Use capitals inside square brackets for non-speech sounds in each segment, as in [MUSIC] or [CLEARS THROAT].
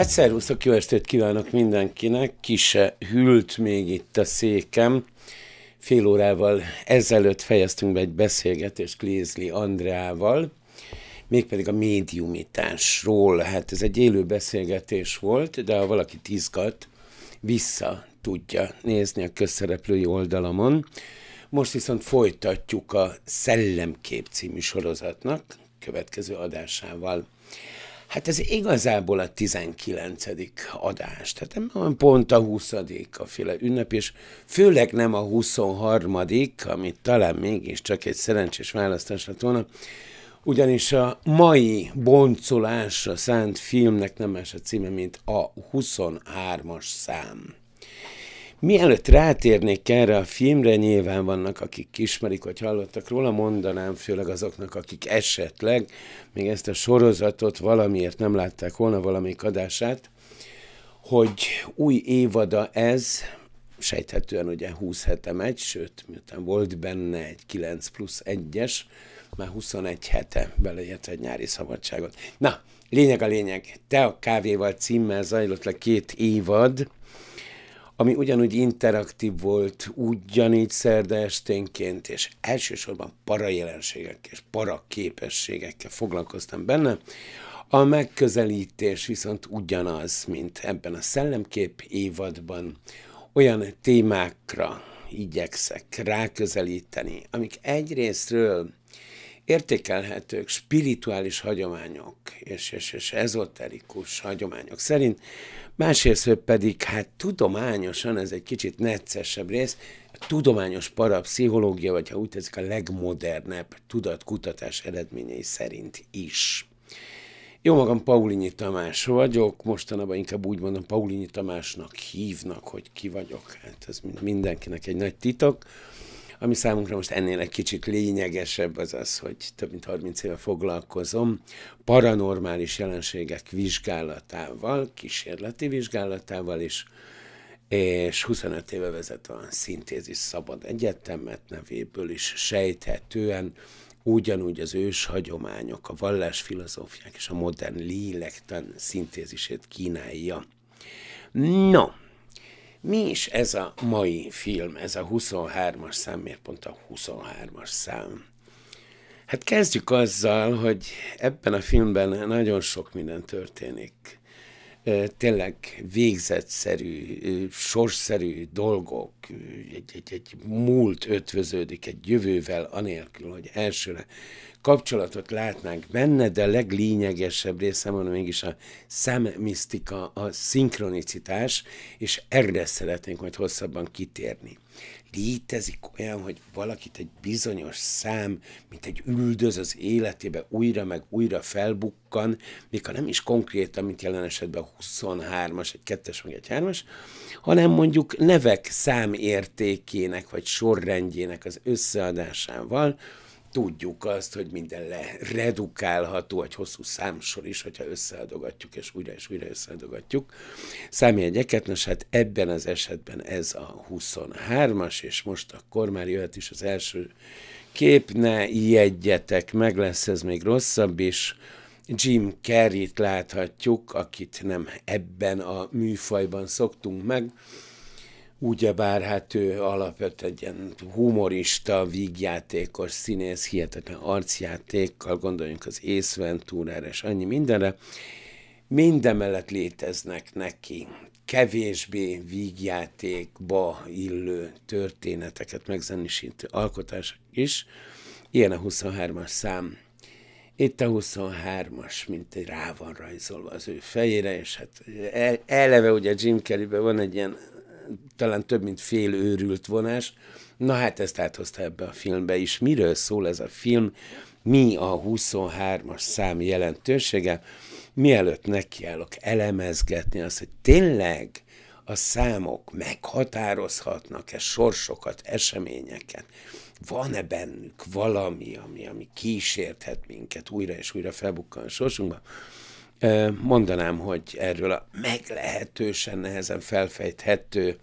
Hát szervuszok, jó estét kívánok mindenkinek. Kise hűlt még itt a székem. Fél órával ezelőtt fejeztünk be egy beszélgetést Klézli Andreával, mégpedig a médiumításról. Hát ez egy élő beszélgetés volt, de ha valakit izgat, vissza tudja nézni a közszereplői oldalamon. Most viszont folytatjuk a Szellemkép című sorozatnak következő adásával. Hát ez igazából a 19. adás, tehát nem pont a 20. a féle ünnep, és főleg nem a 23. amit talán mégiscsak egy szerencsés választás lett volna, ugyanis a mai boncolásra szánt filmnek nem más a címe, mint a 23-as szám. Mielőtt rátérnék erre a filmre, nyilván vannak, akik ismerik, hogy hallottak róla, mondanám főleg azoknak, akik esetleg még ezt a sorozatot valamiért nem látták volna valamelyik adását, hogy új évada ez, sejthetően ugye 20 hete megy, sőt, miután volt benne egy 9 plusz 1-es, már 21 hete beleért egy nyári szabadságot. Na, lényeg a lényeg. Te a kávéval címmel zajlott le két évad, ami ugyanúgy interaktív volt, ugyanígy szerda esténként, és elsősorban para jelenségek és para képességekkel foglalkoztam benne. A megközelítés viszont ugyanaz, mint ebben a szellemkép évadban. Olyan témákra igyekszek ráközelíteni, amik egyrésztről értékelhetők spirituális hagyományok, és, és, és ezoterikus hagyományok szerint, másrészt pedig hát tudományosan, ez egy kicsit neccesebb rész, a tudományos parapszichológia, vagy ha úgy tetszik, a legmodernebb tudatkutatás eredményei szerint is. Jó magam Paulinyi Tamás vagyok, mostanában inkább úgy mondom, Paulinyi Tamásnak hívnak, hogy ki vagyok. Hát ez mindenkinek egy nagy titok. Ami számunkra most ennél egy kicsit lényegesebb az az, hogy több mint 30 éve foglalkozom paranormális jelenségek vizsgálatával, kísérleti vizsgálatával is, és 25 éve vezet a Szintézis Szabad Egyetemet nevéből is sejthetően, ugyanúgy az ős hagyományok, a vallás filozófiák és a modern lélektan szintézisét kínálja. No, mi is ez a mai film, ez a 23-as szám, miért pont a 23-as szám? Hát kezdjük azzal, hogy ebben a filmben nagyon sok minden történik tényleg végzetszerű, sorszerű dolgok, egy, egy, egy múlt ötvöződik egy jövővel, anélkül, hogy elsőre kapcsolatot látnánk benne, de a leglényegesebb része van mégis a szemmisztika, a szinkronicitás, és erre szeretnénk majd hosszabban kitérni. Létezik olyan, hogy valakit egy bizonyos szám, mint egy üldöz az életébe újra meg újra felbukkan, mikor nem is konkrétan, mint jelen esetben 23-as, egy 2-es, meg egy 3-as, hanem mondjuk nevek számértékének vagy sorrendjének az összeadásával, tudjuk azt, hogy minden le redukálható, egy hosszú számsor is, hogyha összeadogatjuk, és újra és újra összeadogatjuk számjegyeket. Nos, hát ebben az esetben ez a 23-as, és most akkor már jöhet is az első kép, ne ijedjetek, meg lesz ez még rosszabb is. Jim Carrey-t láthatjuk, akit nem ebben a műfajban szoktunk meg, Ugyebár hát ő alapvetően egy ilyen humorista, vígjátékos, színész, hihetetlen arcjátékkal, gondoljunk az észventúrára és annyi mindenre, mindemellett léteznek neki kevésbé vígjátékba illő történeteket megzenésítő alkotások is. Ilyen a 23-as szám. Itt a 23-as, mint egy rá van rajzolva az ő fejére, és hát e-, eleve ugye Jim Carreyben van egy ilyen talán több mint fél őrült vonás. Na hát ezt áthozta ebbe a filmbe is. Miről szól ez a film? Mi a 23-as szám jelentősége? Mielőtt nekiállok elemezgetni azt, hogy tényleg a számok meghatározhatnak-e sorsokat, eseményeket? Van-e bennük valami, ami, ami kísérthet minket újra és újra felbukkan a sorsunkban, Mondanám, hogy erről a meglehetősen nehezen felfejthető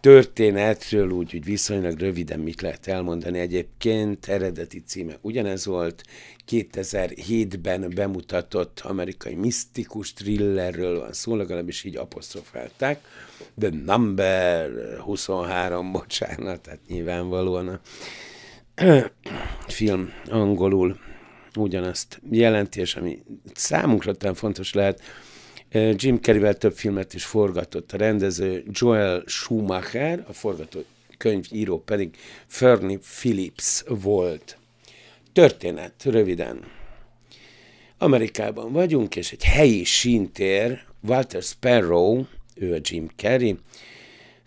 történetről úgy, hogy viszonylag röviden mit lehet elmondani. Egyébként eredeti címe ugyanez volt, 2007-ben bemutatott amerikai misztikus thrillerről van szó, legalábbis így apostrofálták. de Number 23, bocsánat, tehát nyilvánvalóan a [CLEARS THROAT] film angolul ugyanazt jelenti, és ami számunkra talán fontos lehet, Jim Carreyvel több filmet is forgatott a rendező Joel Schumacher, a forgatókönyvíró pedig Fernie Phillips volt. Történet, röviden. Amerikában vagyunk, és egy helyi sintér, Walter Sparrow, ő a Jim Carrey,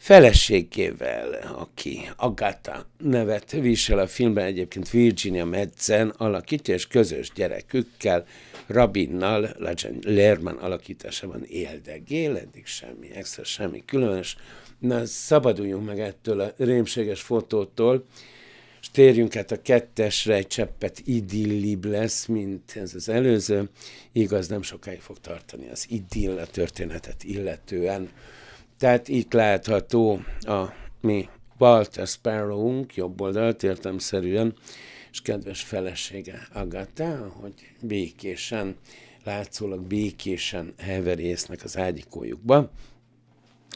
feleségével, aki Agatha nevet visel a filmben, egyébként Virginia Madsen alakítja, és közös gyerekükkel, Rabinnal, Lerman alakításában éldegél, eddig semmi extra, semmi különös. Na, szabaduljunk meg ettől a rémséges fotótól, és térjünk át a kettesre, egy cseppet idillibb lesz, mint ez az előző. Igaz, nem sokáig fog tartani az idill a történetet illetően. Tehát itt látható a mi Walter Sparrowunk, jobb oldalt értemszerűen, és kedves felesége Agatha, hogy békésen, látszólag békésen heverésznek az ágyikójukba,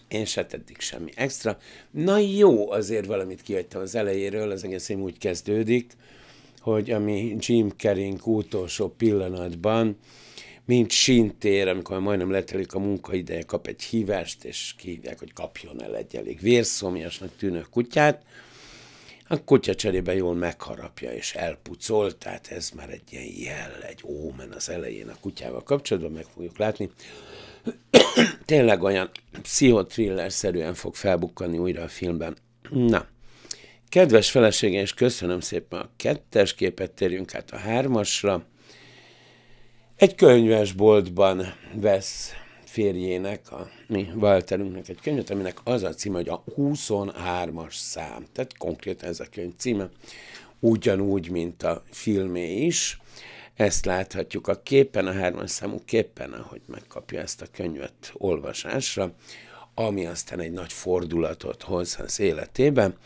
én se tettik semmi extra. Na jó, azért valamit kihagytam az elejéről, az egész úgy kezdődik, hogy ami Jim Kering utolsó pillanatban mint sintér, amikor majdnem letelik a munkaideje, kap egy hívást, és kívják, hogy kapjon el egy elég vérszomjasnak tűnő kutyát, a kutya cserébe jól megharapja és elpucol, tehát ez már egy ilyen jel, egy ómen az elején a kutyával kapcsolatban, meg fogjuk látni. [COUGHS] Tényleg olyan pszichotriller-szerűen fog felbukkanni újra a filmben. Na, kedves feleségem, és köszönöm szépen a kettes képet, térjünk át a hármasra. Egy könyvesboltban vesz férjének, a mi Walterünknek egy könyvet, aminek az a címe, hogy a 23-as szám. Tehát konkrétan ez a könyv címe, ugyanúgy, mint a filmé is. Ezt láthatjuk a képen, a hármas számú képen, ahogy megkapja ezt a könyvet olvasásra, ami aztán egy nagy fordulatot hoz az életében.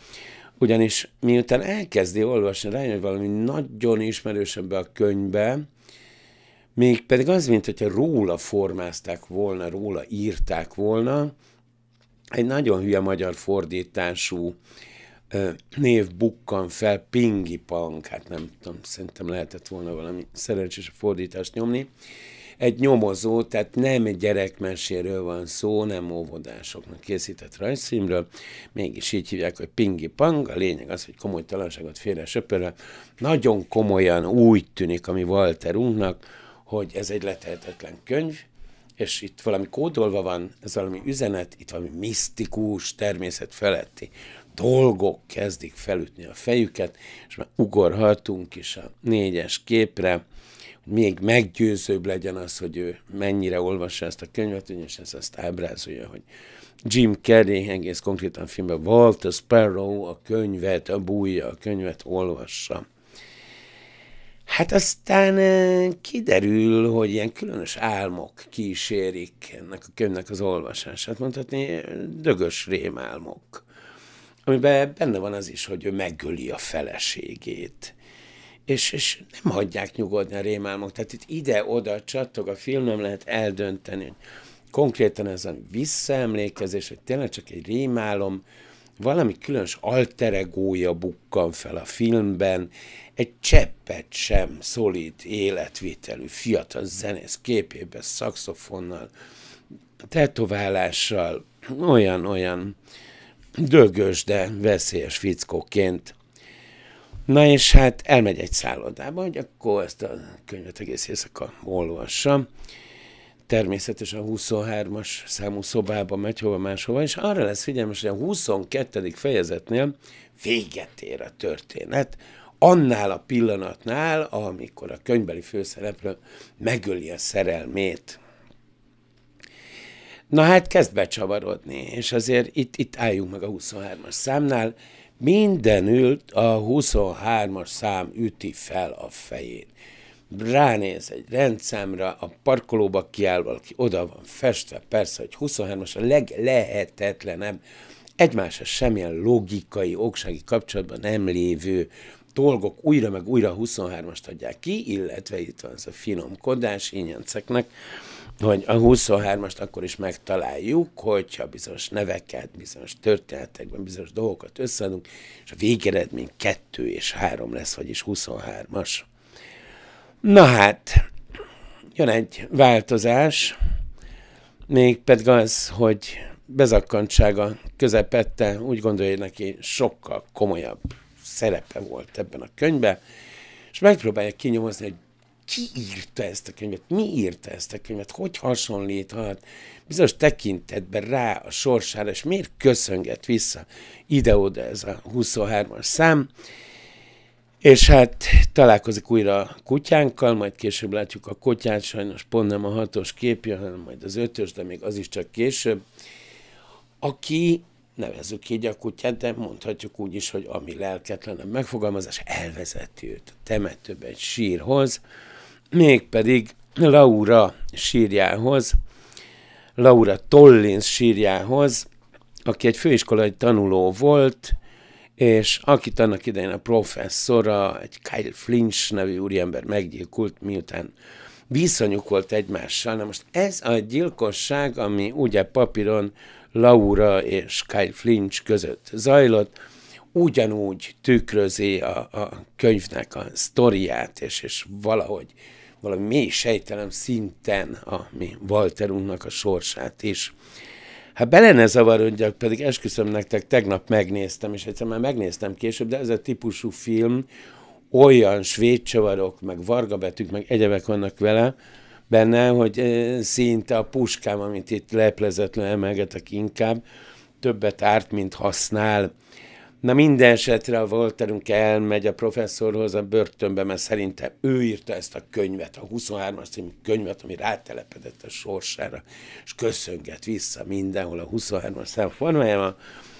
Ugyanis miután elkezdi olvasni, rájön, hogy valami nagyon ismerősebb a könyvbe, még pedig az, mint hogyha róla formázták volna, róla írták volna, egy nagyon hülye magyar fordítású ö, név bukkan fel, Pingi Pang, hát nem tudom, szerintem lehetett volna valami szerencsés fordítást nyomni, egy nyomozó, tehát nem egy gyerekmeséről van szó, nem óvodásoknak készített rajzfilmről, mégis így hívják, hogy Pingi Pang, a lényeg az, hogy komoly talanságot félre söpörve, nagyon komolyan úgy tűnik, ami Walterunknak, hogy ez egy letehetetlen könyv, és itt valami kódolva van, ez valami üzenet, itt valami misztikus, természet feletti dolgok kezdik felütni a fejüket, és már ugorhatunk is a négyes képre, hogy még meggyőzőbb legyen az, hogy ő mennyire olvassa ezt a könyvet, és ez azt ábrázolja, hogy Jim Carrey egész konkrétan filmben Walter Sparrow a könyvet, a bújja, a könyvet olvassa. Hát aztán kiderül, hogy ilyen különös álmok kísérik ennek a könyvnek az olvasását, mondhatni dögös rémálmok, amiben benne van az is, hogy ő megöli a feleségét. És, és nem hagyják nyugodni a rémálmok. Tehát itt ide-oda csattog a film, nem lehet eldönteni. Konkrétan ez a visszaemlékezés, hogy tényleg csak egy rémálom, valami különös alteregója bukkan fel a filmben, egy cseppet sem szolít életvitelű fiatal zenész képében szakszofonnal, tetoválással, olyan-olyan dögös, de veszélyes fickóként. Na és hát elmegy egy szállodába, hogy akkor ezt a könyvet egész éjszaka olvassam, természetesen a 23-as számú szobába megy hova máshova, és arra lesz figyelmes, hogy a 22. fejezetnél véget ér a történet, annál a pillanatnál, amikor a könyvbeli főszereplő megöli a szerelmét. Na hát kezd becsavarodni, és azért itt, itt álljunk meg a 23-as számnál, mindenütt a 23-as szám üti fel a fejét ránéz egy rendszámra, a parkolóba kiáll valaki, oda van festve, persze, hogy 23-as a leglehetetlenebb, egymásra semmilyen logikai, oksági kapcsolatban nem lévő dolgok újra meg újra 23-ast adják ki, illetve itt van ez a finomkodás ínyenceknek, hogy a 23-ast akkor is megtaláljuk, hogyha bizonyos neveket, bizonyos történetekben, bizonyos dolgokat összeadunk, és a végeredmény 2 és 3 lesz, vagyis 23-as. Na hát, jön egy változás, Még pedig az, hogy bezakkantsága közepette, úgy gondolja, hogy neki sokkal komolyabb szerepe volt ebben a könyvben, és megpróbálja kinyomozni, hogy ki írta ezt a könyvet, mi írta ezt a könyvet, hogy hasonlíthat bizonyos tekintetben rá a sorsára, és miért köszönget vissza ide-oda ez a 23-as szám, és hát találkozik újra kutyánkkal, majd később látjuk a kutyát, sajnos pont nem a hatos képje, hanem majd az ötös, de még az is csak később, aki, nevezzük így a kutyát, de mondhatjuk úgy is, hogy ami a megfogalmazás, elvezeti őt a temetőbe egy sírhoz, mégpedig Laura sírjához, Laura Tollins sírjához, aki egy főiskolai tanuló volt, és akit annak idején a professzora, egy Kyle Flinch nevű úriember meggyilkult, miután viszonyuk volt egymással. Na most ez a gyilkosság, ami ugye papíron Laura és Kyle Flinch között zajlott, ugyanúgy tükrözi a, a könyvnek a sztoriát, és, és valahogy valami mély sejtelem szinten a mi Walterunknak a sorsát is. Hát bele ne zavarodjak, pedig esküszöm nektek, tegnap megnéztem, és egyszer már megnéztem később, de ez a típusú film, olyan svéd csavarok, meg vargabetűk, meg egyebek vannak vele, benne, hogy eh, szinte a puskám, amit itt leplezetlen emelgetek inkább, többet árt, mint használ. Na minden esetre a Volterünk elmegy a professzorhoz a börtönbe, mert szerinte ő írta ezt a könyvet, a 23-as című könyvet, ami rátelepedett a sorsára, és köszönget vissza mindenhol a 23-as szám formájában,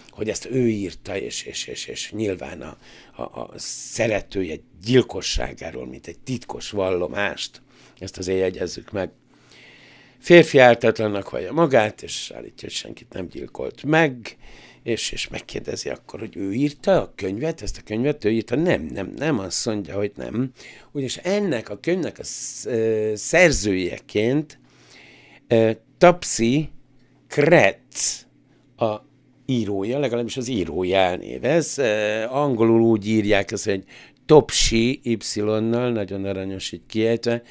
hogy ezt ő írta, és, és, és, és nyilván a, a, a szeretője gyilkosságáról, mint egy titkos vallomást, ezt azért jegyezzük meg. Férfi áltatlannak hallja magát, és állítja, hogy senkit nem gyilkolt meg, és, és megkérdezi akkor, hogy ő írta a könyvet, ezt a könyvet ő írta? Nem, nem, nem, azt mondja, hogy nem. Ugyanis ennek a könyvnek a szerzőjeként Tapsi Kretz a írója, legalábbis az írója elnévez. Angolul úgy írják ezt, egy Topsi Y-nal, nagyon aranyos így kiejtve,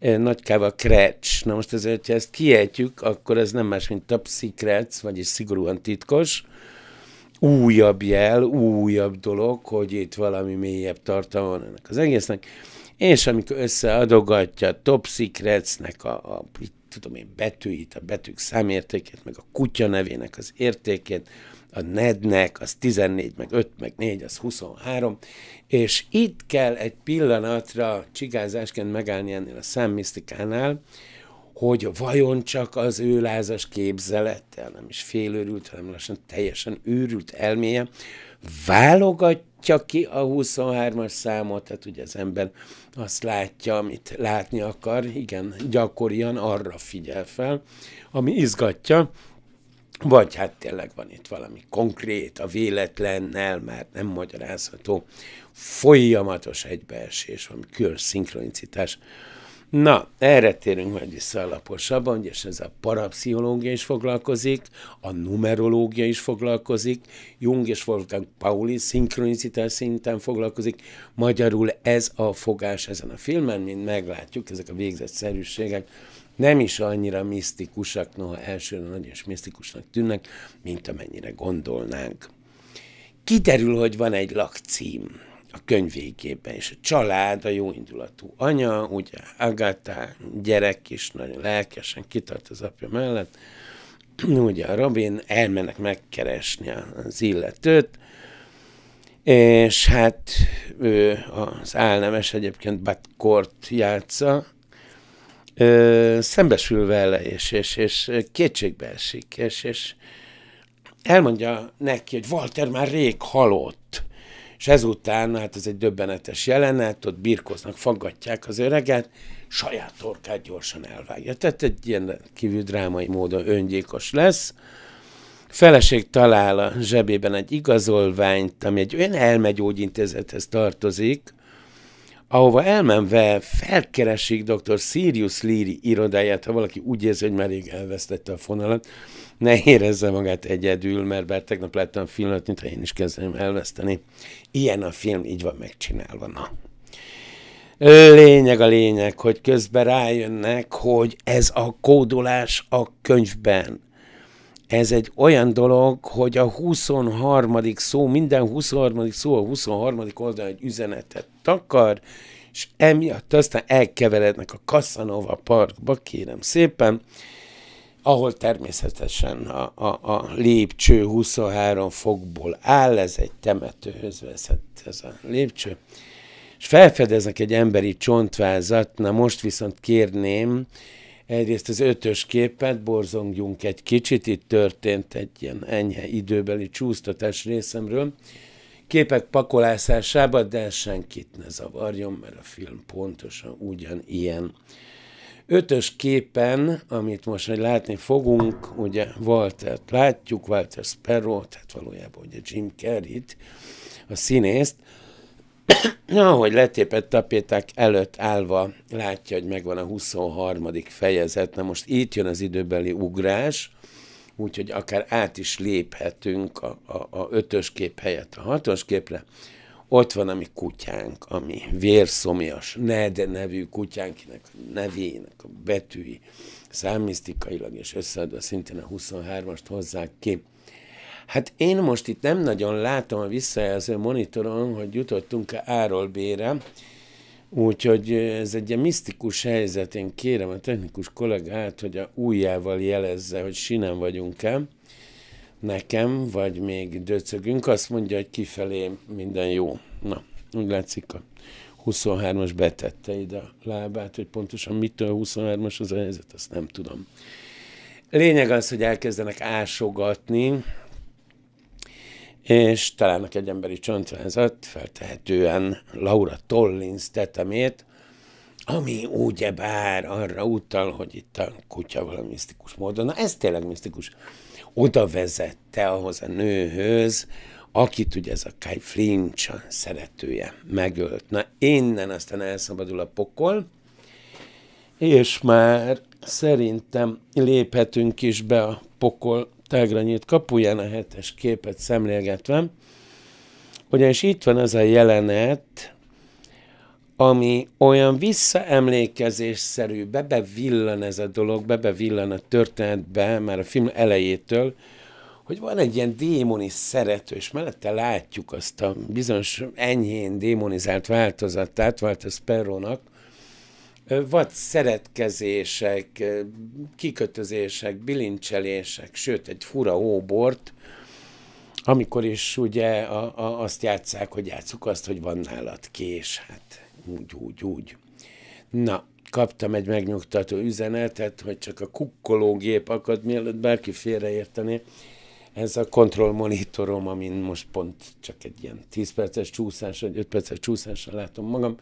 nagykával krecs. Na most ezért, ha ezt kiejtjük, akkor ez nem más, mint tapszikrec, vagyis szigorúan titkos, újabb jel, újabb dolog, hogy itt valami mélyebb tartalma van ennek az egésznek. És amikor összeadogatja Top Secretsnek a, a tudom én, betűit, a betűk számértékét, meg a kutya nevének az értékét, a nednek, az 14, meg 5, meg 4, az 23, és itt kell egy pillanatra csigázásként megállni ennél a számmisztikánál, hogy vajon csak az ő lázas képzelettel, nem is félőrült, hanem lassan teljesen őrült elméje, válogatja ki a 23-as számot, tehát ugye az ember azt látja, amit látni akar, igen, gyakorian arra figyel fel, ami izgatja, vagy hát tényleg van itt valami konkrét, a véletlennel már nem magyarázható, folyamatos egybeesés, valami külön szinkronicitás Na, erre térünk majd vissza alaposabban, ugye ez a parapszichológia is foglalkozik, a numerológia is foglalkozik, Jung és Wolfgang Pauli szinkronicitás szinten foglalkozik. Magyarul ez a fogás ezen a filmen, mint meglátjuk, ezek a végzett szerűségek nem is annyira misztikusak, noha elsőre nagyon is misztikusnak tűnnek, mint amennyire gondolnánk. Kiderül, hogy van egy lakcím a könyv végében, és a család, a jóindulatú anya, ugye Agatha gyerek is nagyon lelkesen kitart az apja mellett, [CLEARS THROAT] ugye a Robin elmennek megkeresni az illetőt, és hát ő az álnemes egyébként Kort játsza, ö, szembesül vele, és, és, és kétségbe esik, és, és elmondja neki, hogy Walter már rég halott, és ezután, hát ez egy döbbenetes jelenet, ott birkoznak, faggatják az öreget, saját torkát gyorsan elvágja. Tehát egy ilyen kívül drámai módon öngyilkos lesz. Feleség talál a zsebében egy igazolványt, ami egy olyan elmegyógyintézethez tartozik, ahova elmenve felkeresik dr. Sirius Leary irodáját, ha valaki úgy érzi, hogy már rég elvesztette a fonalat, ne érezze magát egyedül, mert bár tegnap láttam a filmet, mintha én is kezdeném elveszteni. Ilyen a film, így van megcsinálva, na. Lényeg a lényeg, hogy közben rájönnek, hogy ez a kódolás a könyvben ez egy olyan dolog, hogy a 23. szó, minden 23. szó a 23. oldalon egy üzenetet takar, és emiatt aztán elkeverednek a Casanova parkba, kérem szépen, ahol természetesen a, a, a lépcső 23 fokból áll, ez egy temetőhöz veszett ez a lépcső, és felfedeznek egy emberi csontvázat, na most viszont kérném, egyrészt az ötös képet, borzongjunk egy kicsit, itt történt egy ilyen enyhe időbeli csúsztatás részemről, képek pakolászásába, de senkit ne zavarjon, mert a film pontosan ugyanilyen. Ötös képen, amit most majd látni fogunk, ugye Walter látjuk, Walter Sparrow, tehát valójában ugye Jim carrey a színészt, [COUGHS] ahogy letépett tapéták előtt állva látja, hogy megvan a 23. fejezet. Na most itt jön az időbeli ugrás, úgyhogy akár át is léphetünk a, a, a ötös kép helyett a hatos képre. Ott van a mi kutyánk, ami vérszomjas, Ned nevű kutyánkinek a nevének a betűi számisztikailag és összeadva szintén a 23-ast hozzák ki. Hát én most itt nem nagyon látom a visszajelző monitoron, hogy jutottunk-e áról bére, úgyhogy ez egy ilyen misztikus helyzet. Én kérem a technikus kollégát, hogy a újjával jelezze, hogy sinem vagyunk-e nekem, vagy még döcögünk. Azt mondja, hogy kifelé minden jó. Na, úgy látszik a 23-as betette ide a lábát, hogy pontosan mitől 23-as az a helyzet, azt nem tudom. Lényeg az, hogy elkezdenek ásogatni, és találnak egy emberi csontvázat, feltehetően Laura Tollins tetemét, ami úgy bár arra utal, hogy itt a kutya valami misztikus módon, na ez tényleg misztikus, oda vezette ahhoz a nőhöz, akit ugye ez a Kai Flinch a szeretője megölt. Na innen aztán elszabadul a pokol, és már szerintem léphetünk is be a pokol tágra nyílt kapuján a hetes képet szemlélgetve, ugyanis itt van az a jelenet, ami olyan visszaemlékezésszerű, villan ez a dolog, bebe villan a történetbe, már a film elejétől, hogy van egy ilyen démoni szerető, és mellette látjuk azt a bizonyos enyhén démonizált változatát, Walter Sperrónak, vagy szeretkezések, kikötözések, bilincselések, sőt, egy fura óbort, amikor is ugye a, a, azt játszák, hogy játsszuk azt, hogy van nálad kés, hát úgy, úgy, úgy. Na, kaptam egy megnyugtató üzenetet, hogy csak a kukkológép akad, mielőtt bárki félreértené ez a kontroll monitorom, amin most pont csak egy ilyen 10 perces csúszás, vagy 5 perces csúszással látom magam,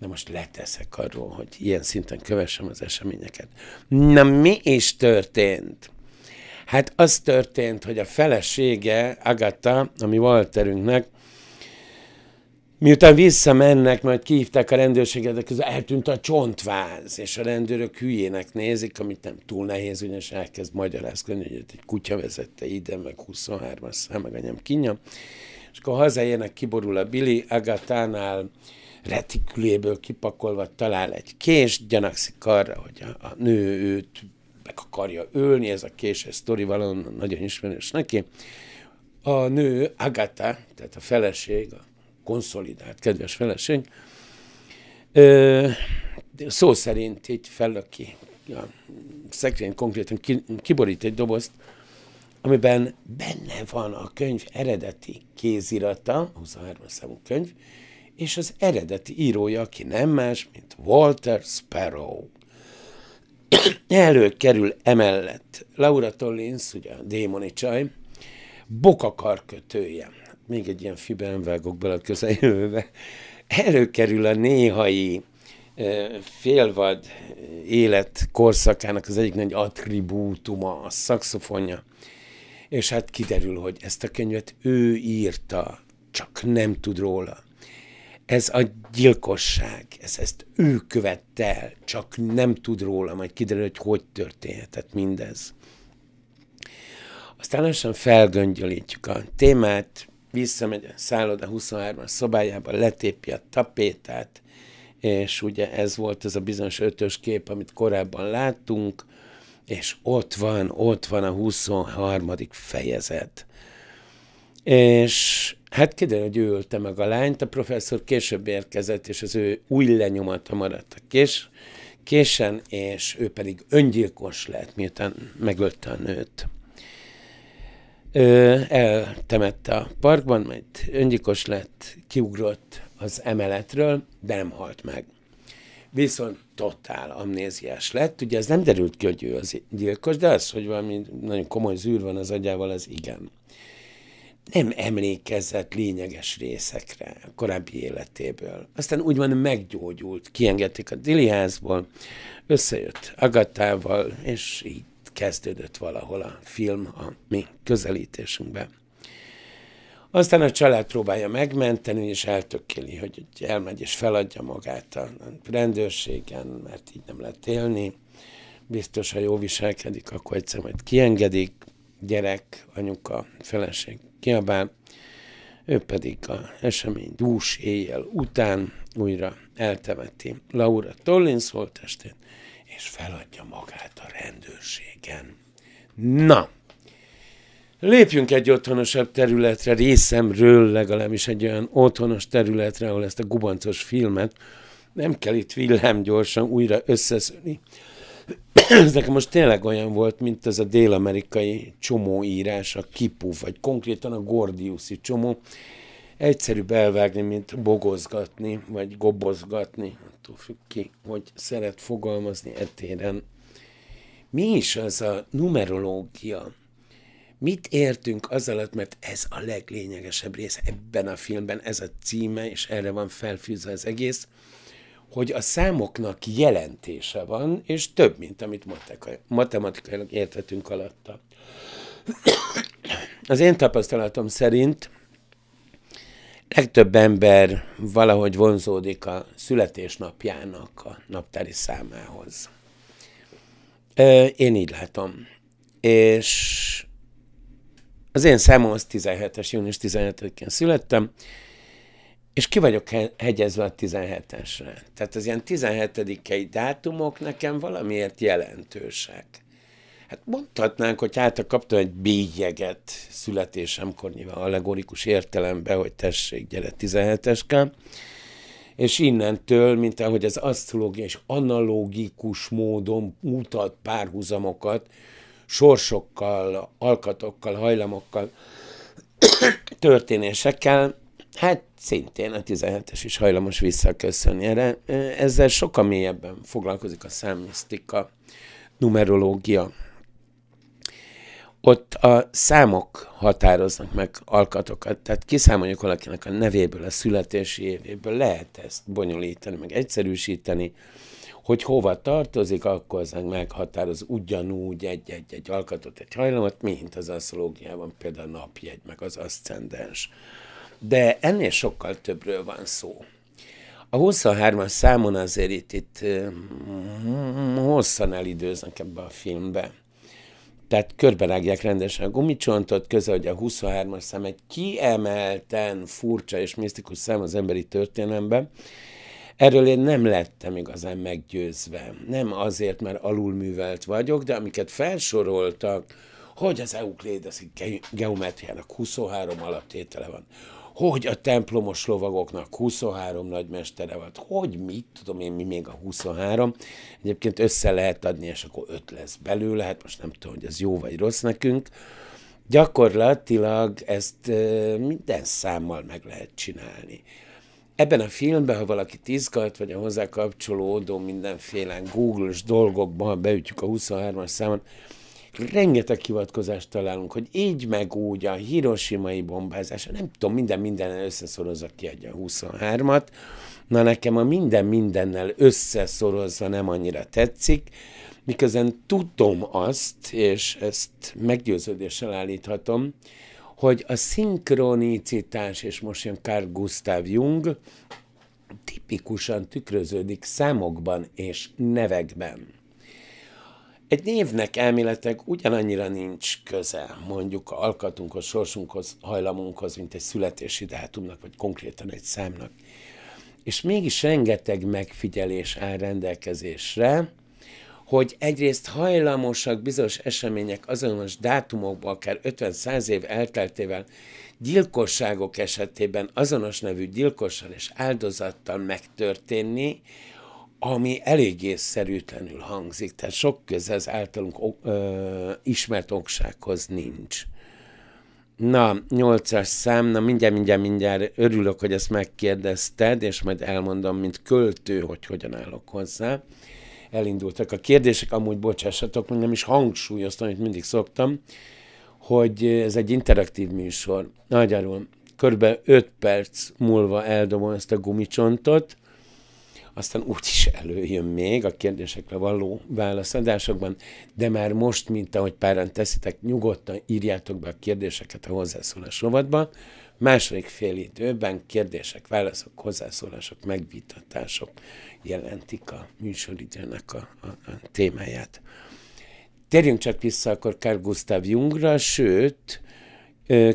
de most leteszek arról, hogy ilyen szinten kövessem az eseményeket. Na mi is történt? Hát az történt, hogy a felesége, Agatha, ami Walterünknek, Miután visszamennek, majd kihívták a rendőrséget, de eltűnt a csontváz, és a rendőrök hülyének nézik, amit nem túl nehéz, ugyanis elkezd magyarázkodni, hogy egy kutya vezette ide, meg 23-as szám, meg anyám kinya. És akkor hazaérnek, kiborul a Billy, Agatánál retiküléből kipakolva talál egy kést, gyanakszik arra, hogy a, a nő őt meg akarja ölni, ez a kés, ez sztori valóban nagyon ismerős neki. A nő, Agata, tehát a feleség, a konszolidált, kedves feleség, ö, szó szerint így fellöki a szekrény konkrétan ki, kiborít egy dobozt, amiben benne van a könyv eredeti kézirata, 23 számú könyv, és az eredeti írója, aki nem más, mint Walter Sparrow. [COUGHS] Előkerül emellett Laura Tollins, ugye a démoni csaj, bokakarkötője még egy ilyen fiben vágok bele a közeljövőbe, előkerül a néhai félvad élet korszakának az egyik nagy attribútuma, a szakszofonja. És hát kiderül, hogy ezt a könyvet ő írta, csak nem tud róla. Ez a gyilkosság, ez, ezt ő követte el, csak nem tud róla, majd kiderül, hogy hogy történhetett mindez. Aztán lassan felgöngyölítjük a témát, visszamegy a szálloda 23-as szobájába, letépi a tapétát, és ugye ez volt az a bizonyos ötös kép, amit korábban láttunk, és ott van, ott van a 23. fejezet. És hát kiderül, hogy ő ölte meg a lányt, a professzor később érkezett, és az ő új lenyomata maradt a kés, késen, és ő pedig öngyilkos lett, miután megölte a nőt. Ö, eltemette a parkban, majd öngyilkos lett, kiugrott az emeletről, de nem halt meg. Viszont totál amnéziás lett. Ugye ez nem derült ki, hogy ő az gyilkos, de az, hogy valami nagyon komoly zűr van az agyával, az igen. Nem emlékezett lényeges részekre a korábbi életéből. Aztán úgymond meggyógyult, kiengedték a diliházból, összejött Agatával, és így kezdődött valahol a film a mi közelítésünkben. Aztán a család próbálja megmenteni, és eltökéli, hogy elmegy és feladja magát a rendőrségen, mert így nem lehet élni. Biztos, ha jól viselkedik, akkor egyszer majd kiengedik. Gyerek, anyuka, feleség kiabál. Ő pedig a esemény dús éjjel után újra eltemeti Laura Tollins holttestét, és feladja magát a rendőrségen. Na, lépjünk egy otthonosabb területre, részemről legalábbis egy olyan otthonos területre, ahol ezt a gubancos filmet nem kell itt villám gyorsan újra összeszülni. ez nekem most tényleg olyan volt, mint ez a dél-amerikai csomóírás, a Kipuf, vagy konkrétan a Gordiuszi csomó, egyszerűbb elvágni, mint bogozgatni, vagy gobozgatni, attól függ ki, hogy szeret fogalmazni etéren. Mi is az a numerológia? Mit értünk az alatt, mert ez a leglényegesebb rész ebben a filmben, ez a címe, és erre van felfűzve az egész, hogy a számoknak jelentése van, és több, mint amit matematikailag érthetünk alatta. Az én tapasztalatom szerint Legtöbb ember valahogy vonzódik a születésnapjának a naptári számához. Én így látom. És az én számom az 17-es, június 17-én születtem, és ki vagyok hegyezve a 17-esre. Tehát az ilyen 17 dátumok nekem valamiért jelentősek. Hát mondhatnánk, hogy hát kaptam egy bélyeget születésemkor, nyilván allegorikus értelemben, hogy tessék, gyere 17-eskám, és innentől, mint ahogy az asztrológia és analogikus módon mutat párhuzamokat, sorsokkal, alkatokkal, hajlamokkal, [COUGHS] történésekkel, hát szintén a 17-es is hajlamos visszaköszönni erre. Eh, ezzel sokkal mélyebben foglalkozik a számisztika, numerológia ott a számok határoznak meg alkatokat, tehát kiszámoljuk valakinek a nevéből, a születési évéből, lehet ezt bonyolítani, meg egyszerűsíteni, hogy hova tartozik, akkor az meghatároz ugyanúgy egy-egy-egy alkatot, egy hajlamot, mint az asztrológiában például a napjegy, meg az aszcendens. De ennél sokkal többről van szó. A 23-as számon azért itt, itt eh, hosszan elidőznek ebbe a filmbe tehát körberágják rendesen a gumicsontot, közel ugye a 23-as szám egy kiemelten furcsa és misztikus szám az emberi történelemben, Erről én nem lettem igazán meggyőzve. Nem azért, mert alulművelt vagyok, de amiket felsoroltak, hogy az Euklédeszi geometriának 23 alaptétele van, hogy a templomos lovagoknak 23 nagymestere volt, hogy mit, tudom én, mi még a 23. Egyébként össze lehet adni, és akkor 5 lesz belőle, hát most nem tudom, hogy ez jó vagy rossz nekünk. Gyakorlatilag ezt minden számmal meg lehet csinálni. Ebben a filmben, ha valaki izgat, vagy a hozzá kapcsolódó mindenféle Google-s dolgokban beütjük a 23-as számot, rengeteg hivatkozást találunk, hogy így meg úgy a hiroshimai bombázása, nem tudom, minden minden összeszorozza egy a 23-at, na nekem a minden mindennel összeszorozza nem annyira tetszik, miközben tudom azt, és ezt meggyőződéssel állíthatom, hogy a szinkronicitás, és most jön Carl Gustav Jung, tipikusan tükröződik számokban és nevekben. Egy névnek elméletek ugyanannyira nincs köze mondjuk a alkatunkhoz, sorsunkhoz, hajlamunkhoz, mint egy születési dátumnak, vagy konkrétan egy számnak. És mégis rengeteg megfigyelés áll rendelkezésre, hogy egyrészt hajlamosak bizonyos események azonos dátumokban, akár 50-100 év elteltével gyilkosságok esetében azonos nevű gyilkossal és áldozattal megtörténni, ami eléggé szerűtlenül hangzik, tehát sok köze az általunk ö, ismert oksághoz nincs. Na, nyolcas szám, na mindjárt, mindjárt, mindjárt örülök, hogy ezt megkérdezted, és majd elmondom, mint költő, hogy hogyan állok hozzá. Elindultak a kérdések, amúgy bocsássatok, mert nem is hangsúlyoztam, amit mindig szoktam, hogy ez egy interaktív műsor. Nagyjából körbe 5 perc múlva eldobom ezt a gumicsontot, aztán úgy is előjön még a kérdésekre való válaszadásokban, de már most, mint ahogy páran teszitek, nyugodtan írjátok be a kérdéseket a hozzászólás rovatba. Második fél időben kérdések, válaszok, hozzászólások, megvitatások jelentik a műsoridőnek a, a, a témáját. Térjünk csak vissza akkor Carl Gustav Jungra, sőt,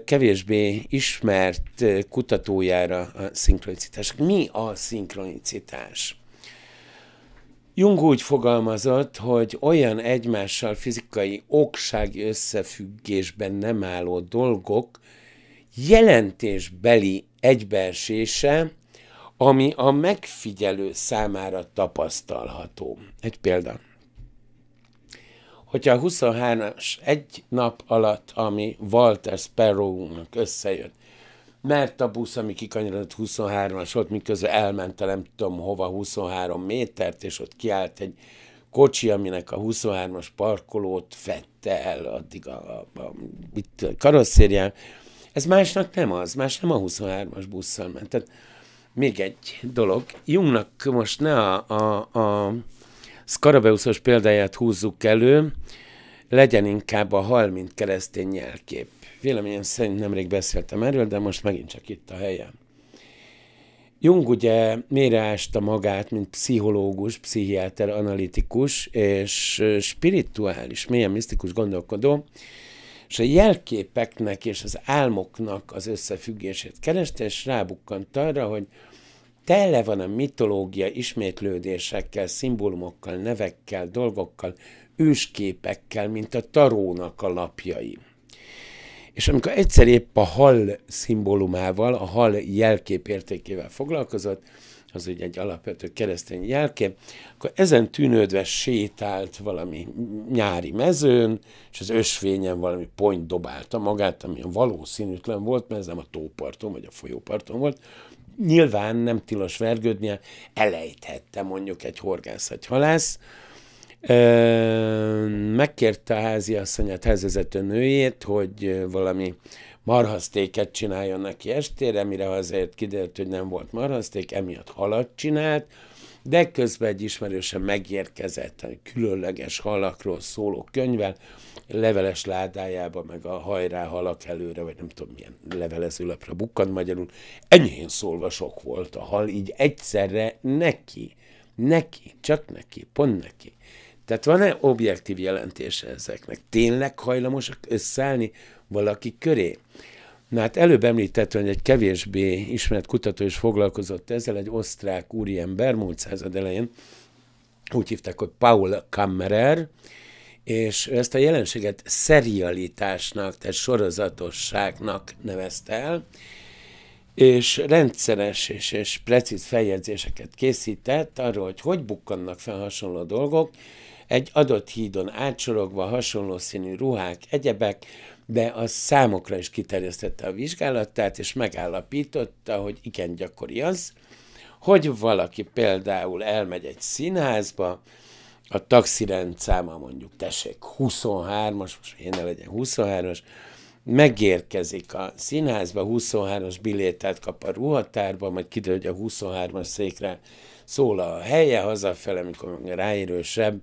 kevésbé ismert kutatójára a szinkronicitás. Mi a szinkronicitás? Jung úgy fogalmazott, hogy olyan egymással fizikai okság összefüggésben nem álló dolgok jelentésbeli egybeesése, ami a megfigyelő számára tapasztalható. Egy példa hogyha a 23-as egy nap alatt, ami Walter Sparrow-nak összejött, mert a busz, ami kikanyarodott 23-as volt, miközben elment a nem tudom hova 23 métert, és ott kiállt egy kocsi, aminek a 23-as parkolót fette el addig a, a, a, a karosszérián. Ez másnak nem az, más nem a 23-as busszal ment. Tehát még egy dolog. Jungnak most ne a, a, a Skarabeuszos példáját húzzuk elő, legyen inkább a hal, mint keresztény nyelkép. Véleményem szerint nemrég beszéltem erről, de most megint csak itt a helyem. Jung ugye méreásta magát, mint pszichológus, pszichiáter, analitikus és spirituális, mélyen misztikus gondolkodó, és a jelképeknek és az álmoknak az összefüggését kereste, és rábukkant arra, hogy tele van a mitológia ismétlődésekkel, szimbólumokkal, nevekkel, dolgokkal, ősképekkel, mint a tarónak a lapjai. És amikor egyszer épp a hal szimbólumával, a hal jelkép értékével foglalkozott, az ugye egy alapvető keresztény jelkép, akkor ezen tűnődve sétált valami nyári mezőn, és az ösvényen valami pont dobálta magát, ami valószínűtlen volt, mert ez nem a tóparton vagy a folyóparton volt, nyilván nem tilos vergődnie, elejthette mondjuk egy horgász, egy halász, megkérte a házi asszonyát, házvezető nőjét, hogy valami marhasztéket csináljon neki estére, mire azért kiderült, hogy nem volt marhaszték, emiatt halat csinált, de közben egy ismerősen megérkezett egy különleges halakról szóló könyvvel, leveles ládájába, meg a hajrá halak előre, vagy nem tudom milyen levelezőlapra bukkant magyarul. Enyhén szólva sok volt a hal, így egyszerre neki, neki, csak neki, pont neki. Tehát van-e objektív jelentése ezeknek? Tényleg hajlamosak összeállni valaki köré? Na hát előbb említettem, hogy egy kevésbé ismert kutató is foglalkozott ezzel, egy osztrák úriember, múlt század elején, úgy hívták, hogy Paul Kammerer, és ezt a jelenséget szerialitásnak, tehát sorozatosságnak nevezte el, és rendszeres és, és precíz feljegyzéseket készített arról, hogy hogy bukkannak fel hasonló dolgok, egy adott hídon átsorogva hasonló színű ruhák, egyebek, de az számokra is kiterjesztette a vizsgálatát, és megállapította, hogy igen gyakori az, hogy valaki például elmegy egy színházba, a taxirendszáma mondjuk, tessék, 23-as, most én ne legyen 23-as, megérkezik a színházba, 23-as bilétet kap a ruhatárba, majd kiderül, hogy a 23-as székre szól a helye hazafele, amikor ráérősebb,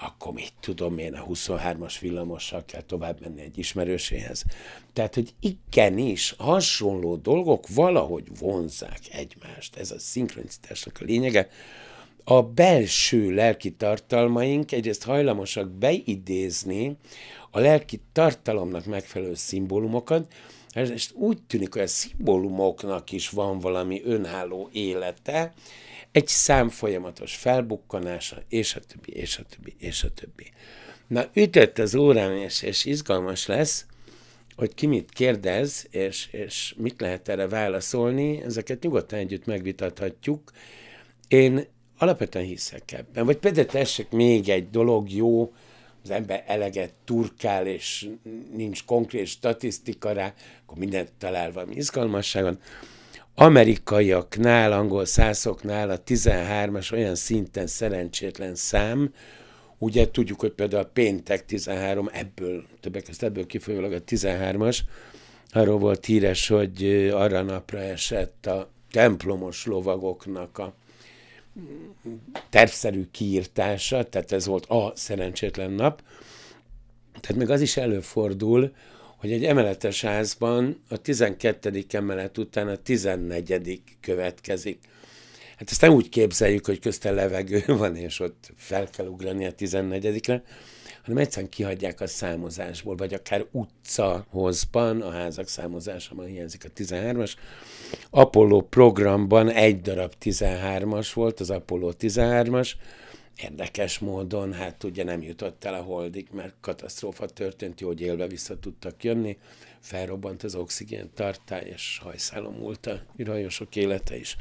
akkor mit tudom én, a 23-as villamossal kell tovább menni egy ismerőséhez. Tehát, hogy igenis hasonló dolgok valahogy vonzák egymást. Ez a szinkronicitásnak a lényege. A belső lelki tartalmaink egyrészt hajlamosak beidézni a lelki tartalomnak megfelelő szimbólumokat, és úgy tűnik, hogy a szimbólumoknak is van valami önálló élete, egy szám folyamatos felbukkanása, és a többi, és a többi, és a többi. Na, ütött az órán, és, és izgalmas lesz, hogy ki mit kérdez, és, és mit lehet erre válaszolni, ezeket nyugodtan együtt megvitathatjuk. Én alapvetően hiszek ebben. Vagy például tessék még egy dolog jó, az ember eleget turkál, és nincs konkrét statisztika rá, akkor mindent talál valami izgalmasságon. Amerikaiaknál, angol szászoknál a 13-as olyan szinten szerencsétlen szám, ugye tudjuk, hogy például a péntek 13, ebből, többek között ebből kifolyólag a 13-as, arról volt híres, hogy arra napra esett a templomos lovagoknak a tervszerű kiírtása, tehát ez volt a szerencsétlen nap. Tehát még az is előfordul, hogy egy emeletes házban a 12. emelet után a 14. következik. Hát ezt nem úgy képzeljük, hogy közte levegő [LAUGHS] van, és ott fel kell ugrani a 14-re, hanem egyszerűen kihagyják a számozásból, vagy akár utcahozban a házak számozása ma hiányzik a 13-as, Apollo programban egy darab 13-as volt, az Apollo 13-as, érdekes módon, hát ugye nem jutott el a holdig, mert katasztrófa történt, jó, hogy élve vissza tudtak jönni, felrobbant az oxigén tartály, és hajszálom múlt a irajosok élete is.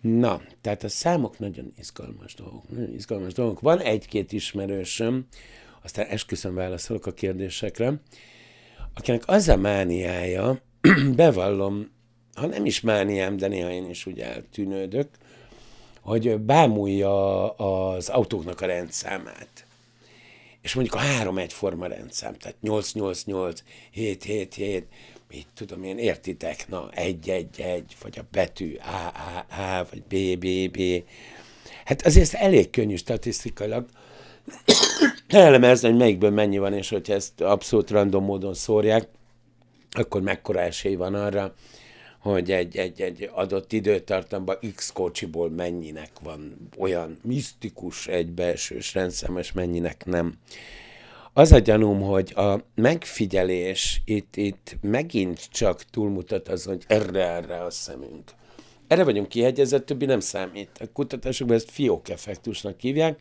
Na, tehát a számok nagyon izgalmas dolgok, nagyon izgalmas dolgok. Van egy-két ismerősöm, aztán esküszöm válaszolok a kérdésekre, akinek az a mániája, [CLEARS THROAT] bevallom, ha nem is mániám, de néha én is úgy eltűnődök, hogy bámulja az autóknak a rendszámát. És mondjuk a három egyforma rendszám, tehát 888, 777, mit tudom én, értitek, na, egy egy egy, vagy a betű A A A, vagy B B B, Hát azért elég könnyű statisztikailag elemezni, hogy melyikből mennyi van, és hogyha ezt abszolút random módon szórják, akkor mekkora esély van arra, hogy egy, egy, egy adott időtartamban X kocsiból mennyinek van olyan misztikus, belsős rendszemes, mennyinek nem. Az a gyanúm, hogy a megfigyelés itt, itt megint csak túlmutat az, hogy erre-erre a szemünk. Erre vagyunk kihegyezett, többi nem számít. A kutatásokban ezt fiók effektusnak hívják.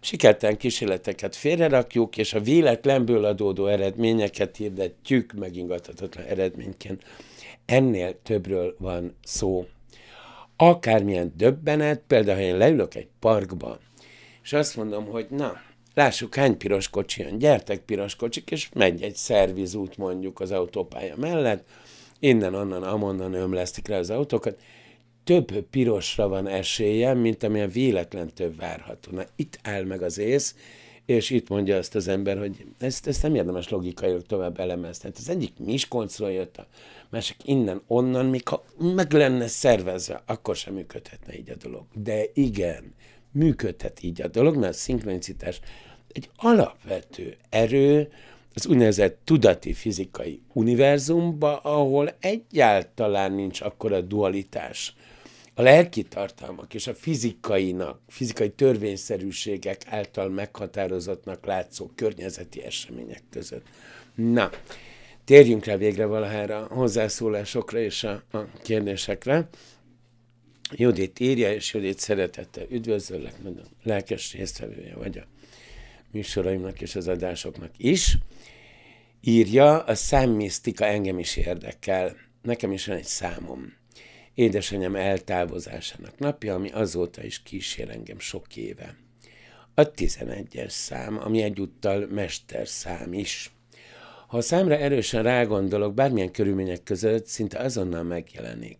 Sikertelen kísérleteket félrerakjuk, és a véletlenből adódó eredményeket hirdetjük megingathatatlan eredményként ennél többről van szó. Akármilyen döbbenet, például ha én leülök egy parkba, és azt mondom, hogy na, lássuk hány piros kocsi jön, gyertek piros kocsik, és megy egy szervizút mondjuk az autópálya mellett, innen, onnan, amonnan ömlesztik rá az autókat, több pirosra van esélye, mint amilyen véletlen több várható. Na, itt áll meg az ész, és itt mondja ezt az ember, hogy ezt, ezt nem érdemes logikailag tovább elemezni. Hát az egyik Miskoncról jött, a másik innen, onnan, még ha meg lenne szervezve, akkor sem működhetne így a dolog. De igen, működhet így a dolog, mert a szinkronicitás egy alapvető erő az úgynevezett tudati fizikai univerzumba, ahol egyáltalán nincs akkora dualitás a lelki tartalmak és a fizikainak, fizikai törvényszerűségek által meghatározottnak látszó környezeti események között. Na, térjünk rá végre valahára a hozzászólásokra és a, a kérdésekre. Judit írja, és Judit szeretettel üdvözöllek, nagyon lelkes résztvevője vagy a műsoraimnak és az adásoknak is. Írja, a számmisztika engem is érdekel. Nekem is van egy számom édesanyám eltávozásának napja, ami azóta is kísér engem sok éve. A 11-es szám, ami egyúttal mesterszám is. Ha a számra erősen rágondolok, bármilyen körülmények között szinte azonnal megjelenik.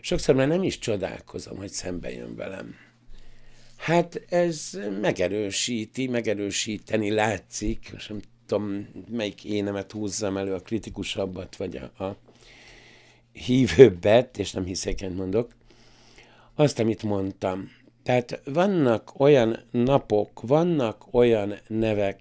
Sokszor már nem is csodálkozom, hogy szembe jön velem. Hát ez megerősíti, megerősíteni látszik, most nem tudom, melyik énemet húzzam elő, a kritikusabbat vagy a, a hívőbbet, és nem hiszéken mondok, azt, amit mondtam. Tehát vannak olyan napok, vannak olyan nevek,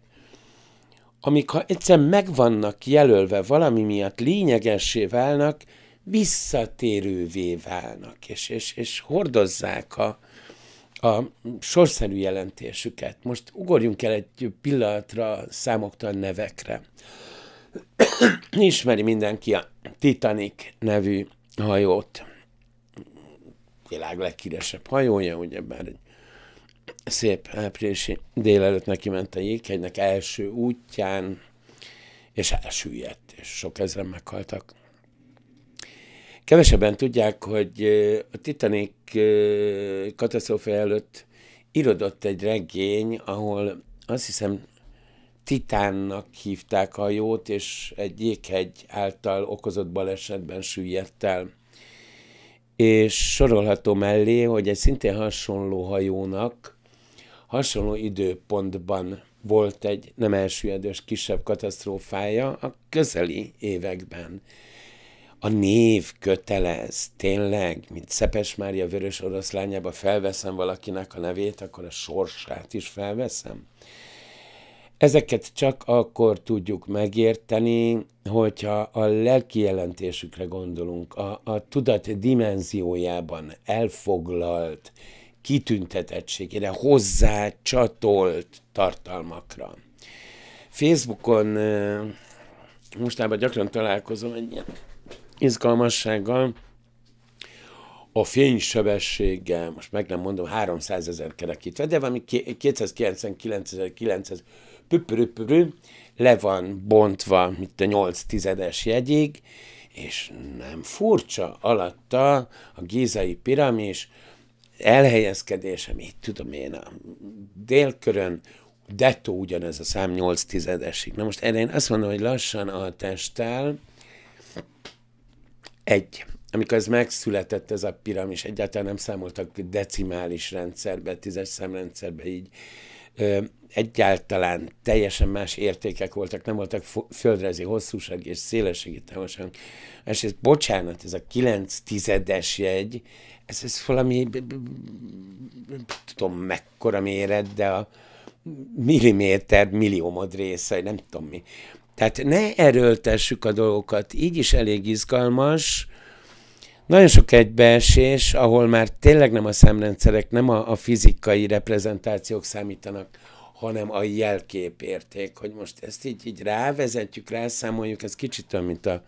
amik ha egyszer megvannak jelölve valami miatt lényegessé válnak, visszatérővé válnak, és, és, és hordozzák a, a sorszerű jelentésüket. Most ugorjunk el egy pillanatra számoktól nevekre ismeri mindenki a Titanic nevű hajót. Világ leghíresebb hajója, ugye bár egy szép áprilisi délelőtt neki ment a jéghegynek első útján, és elsüllyedt, és sok ezeren meghaltak. Kevesebben tudják, hogy a Titanic katasztrófa előtt irodott egy regény, ahol azt hiszem Titánnak hívták a hajót, és egy jéghegy által okozott balesetben süllyedt el. És sorolható mellé, hogy egy szintén hasonló hajónak hasonló időpontban volt egy nem elsüllyedős kisebb katasztrófája a közeli években. A név kötelez, tényleg, mint Szepes Mária vörös oroszlányába felveszem valakinek a nevét, akkor a sorsát is felveszem. Ezeket csak akkor tudjuk megérteni, hogyha a lelki jelentésükre gondolunk, a, a tudat dimenziójában elfoglalt, kitüntetettségére, hozzá csatolt tartalmakra. Facebookon mostában gyakran találkozom egy ilyen izgalmassággal, a fénysebességgel, most meg nem mondom, 300 ezer kerekítve, de valami ezer püpürüpürű, le van bontva, mint a 8 tizedes jegyig, és nem furcsa alatta a gízai piramis elhelyezkedése, mit tudom én, a délkörön, dettó ugyanez a szám 8 tizedesig. Na most erre én azt mondom, hogy lassan a testtel egy, amikor ez megszületett ez a piramis, egyáltalán nem számoltak decimális rendszerbe, tízes számrendszerbe így, egyáltalán teljesen más értékek voltak, nem voltak földrajzi hosszúság és szélességi távolság. És ez, bocsánat, ez a 9 tizedes jegy, ez, ez valami, tudom mekkora méret, de a milliméter, milliómod része, nem tudom mi. Tehát ne erőltessük a dolgokat, így is elég izgalmas, nagyon sok egybeesés, ahol már tényleg nem a szemrendszerek, nem a, a fizikai reprezentációk számítanak, hanem a jelképérték, hogy most ezt így, így rávezetjük, rászámoljuk, ez kicsit olyan, mint a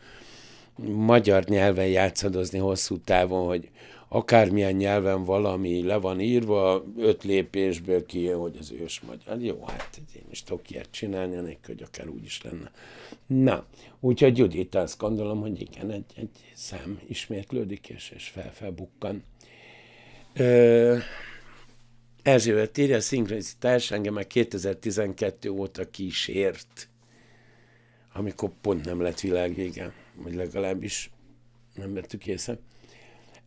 magyar nyelven játszadozni hosszú távon, hogy akármilyen nyelven valami le van írva, öt lépésből kijön, hogy az ős magyar. Jó, hát én is tudok ilyet csinálni, anélkül, hogy akár úgy is lenne. Na, úgyhogy Judit, azt gondolom, hogy igen, egy, egy szám ismétlődik, és, és felfelbukkan. Ö, Erzsébet írja, a szinkronizitás engem már 2012 óta kísért, amikor pont nem lett világvége, vagy legalábbis nem vettük észre.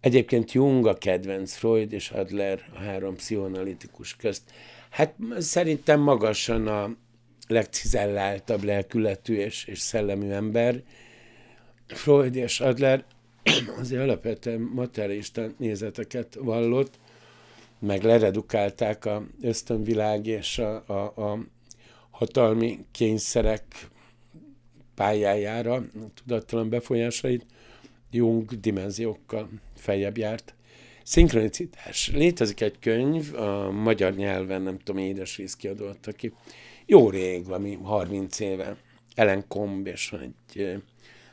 Egyébként Jung a kedvenc, Freud és Adler a három pszichoanalitikus közt. Hát szerintem magasan a legcizelláltabb lelkületű és, és szellemű ember. Freud és Adler [CLEARS THROAT] azért alapvetően materialista nézeteket vallott, meg leredukálták a ösztönvilág és a, a, a hatalmi kényszerek pályájára, a tudattalan befolyásait, Jung dimenziókkal feljebb járt. Szinkronicitás. Létezik egy könyv, a magyar nyelven, nem tudom, édesvíz kiadó ki. Jó rég, valami 30 éve. Ellen Komb és egy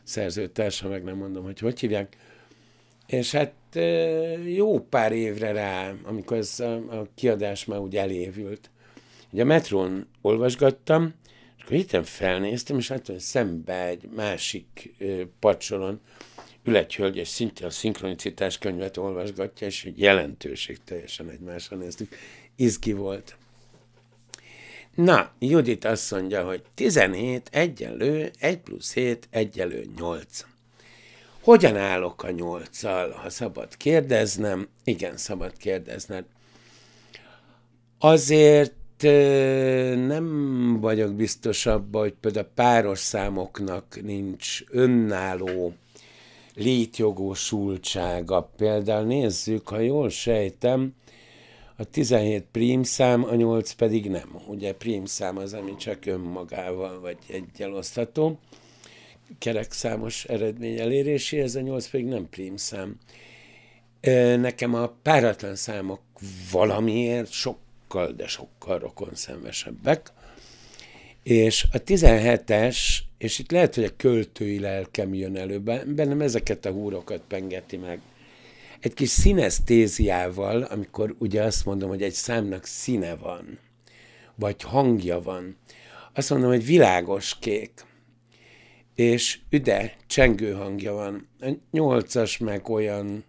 szerzőtársa, meg nem mondom, hogy hogy hívják és hát jó pár évre rá, amikor ez a, a kiadás már úgy elévült, hogy a metrón olvasgattam, és akkor hittem felnéztem, és hát szembe egy másik pacsolon ül egy hölgy, és szinte a szinkronicitás könyvet olvasgatja, és egy jelentőség teljesen egymásra néztük. Izgi volt. Na, Judit azt mondja, hogy 17 egyenlő 1 plusz 7 egyenlő 8. Hogyan állok a nyolccal, ha szabad kérdeznem? Igen, szabad kérdezned. Azért nem vagyok biztos abban, hogy például a páros számoknak nincs önálló létjogosultsága. Például nézzük, ha jól sejtem, a 17 prím szám, a 8 pedig nem. Ugye prím szám az, ami csak önmagával vagy egy osztható kerekszámos eredmény eléréséhez, a 8 pedig nem prím szám. Nekem a páratlan számok valamiért sokkal, de sokkal rokon rokonszenvesebbek, és a 17-es, és itt lehet, hogy a költői lelkem jön elő, bennem ezeket a húrokat pengeti meg. Egy kis színesztéziával, amikor ugye azt mondom, hogy egy számnak színe van, vagy hangja van, azt mondom, hogy világos kék és üde, csengő hangja van. A nyolcas meg olyan,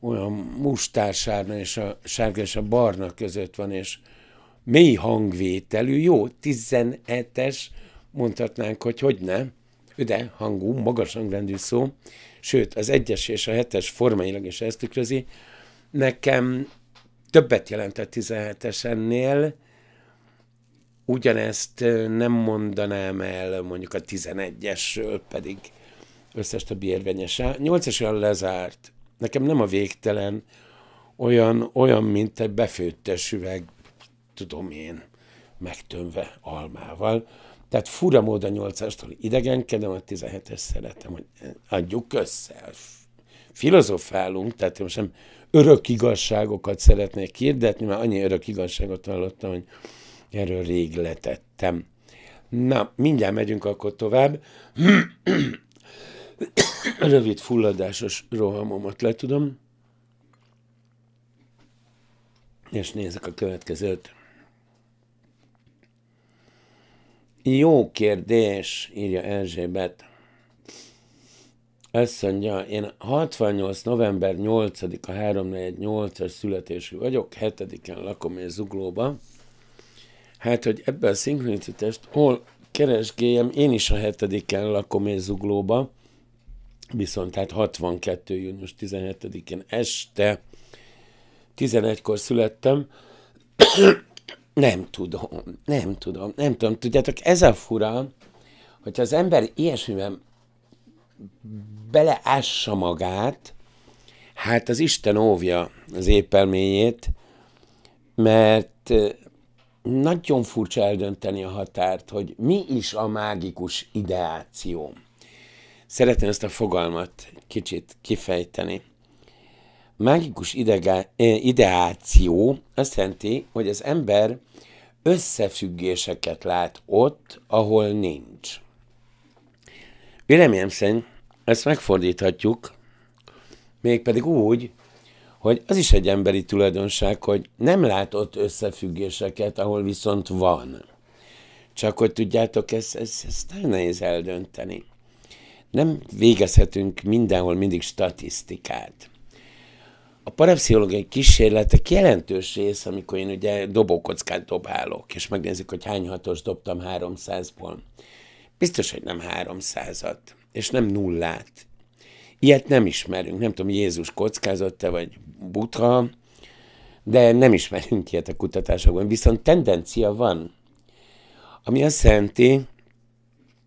olyan mustársárna és a sárga és a barna között van, és mély hangvételű, jó, 17-es, mondhatnánk, hogy hogy ne, üde hangú, magas hangrendű szó, sőt, az egyes és a hetes formailag is ezt tükrözi. Nekem többet jelentett 17-es ennél, Ugyanezt nem mondanám el mondjuk a 11-esről, pedig összes többi érvényes. 8-es olyan lezárt. Nekem nem a végtelen, olyan, olyan mint egy befőttes üveg, tudom én, megtömve almával. Tehát fura a 8-astól idegenkedem, a 17-es szeretem, hogy adjuk össze. Filozofálunk, tehát én most nem örök igazságokat szeretnék hirdetni, mert annyi örök igazságot hallottam, hogy Erről rég letettem. Na, mindjárt megyünk akkor tovább. [CLEARS THROAT] Rövid fulladásos rohamomat tudom. És nézzük a következőt. Jó kérdés, írja Erzsébet. Azt mondja, én 68. november 8-a 348-as születésű vagyok, 7-en lakom és zuglóban. Hát, hogy ebben a szinkronicitást hol keresgéljem, én is a hetediken lakom és zuglóba, viszont hát 62. június 17-én este 11-kor születtem, [COUGHS] nem tudom, nem tudom, nem tudom. Tudjátok, ez a fura, hogyha az ember ilyesmiben beleássa magát, hát az Isten óvja az épelményét, mert nagyon furcsa eldönteni a határt, hogy mi is a mágikus ideáció. Szeretném ezt a fogalmat kicsit kifejteni. Mágikus idegá, eh, ideáció azt jelenti, hogy az ember összefüggéseket lát ott, ahol nincs. Véleményem szerint ezt megfordíthatjuk, mégpedig úgy, hogy az is egy emberi tulajdonság, hogy nem látott összefüggéseket, ahol viszont van. Csak hogy tudjátok, ez, ez, ez nagyon nehéz eldönteni. Nem végezhetünk mindenhol mindig statisztikát. A parapszichológiai kísérletek jelentős része, amikor én ugye dobókockát dobálok, és megnézzük, hogy hány hatos dobtam 300-ból. Biztos, hogy nem 300-at, és nem nullát, Ilyet nem ismerünk. Nem tudom, Jézus kockázott-e, vagy Butha, de nem ismerünk ilyet a kutatásokban. Viszont tendencia van, ami azt jelenti,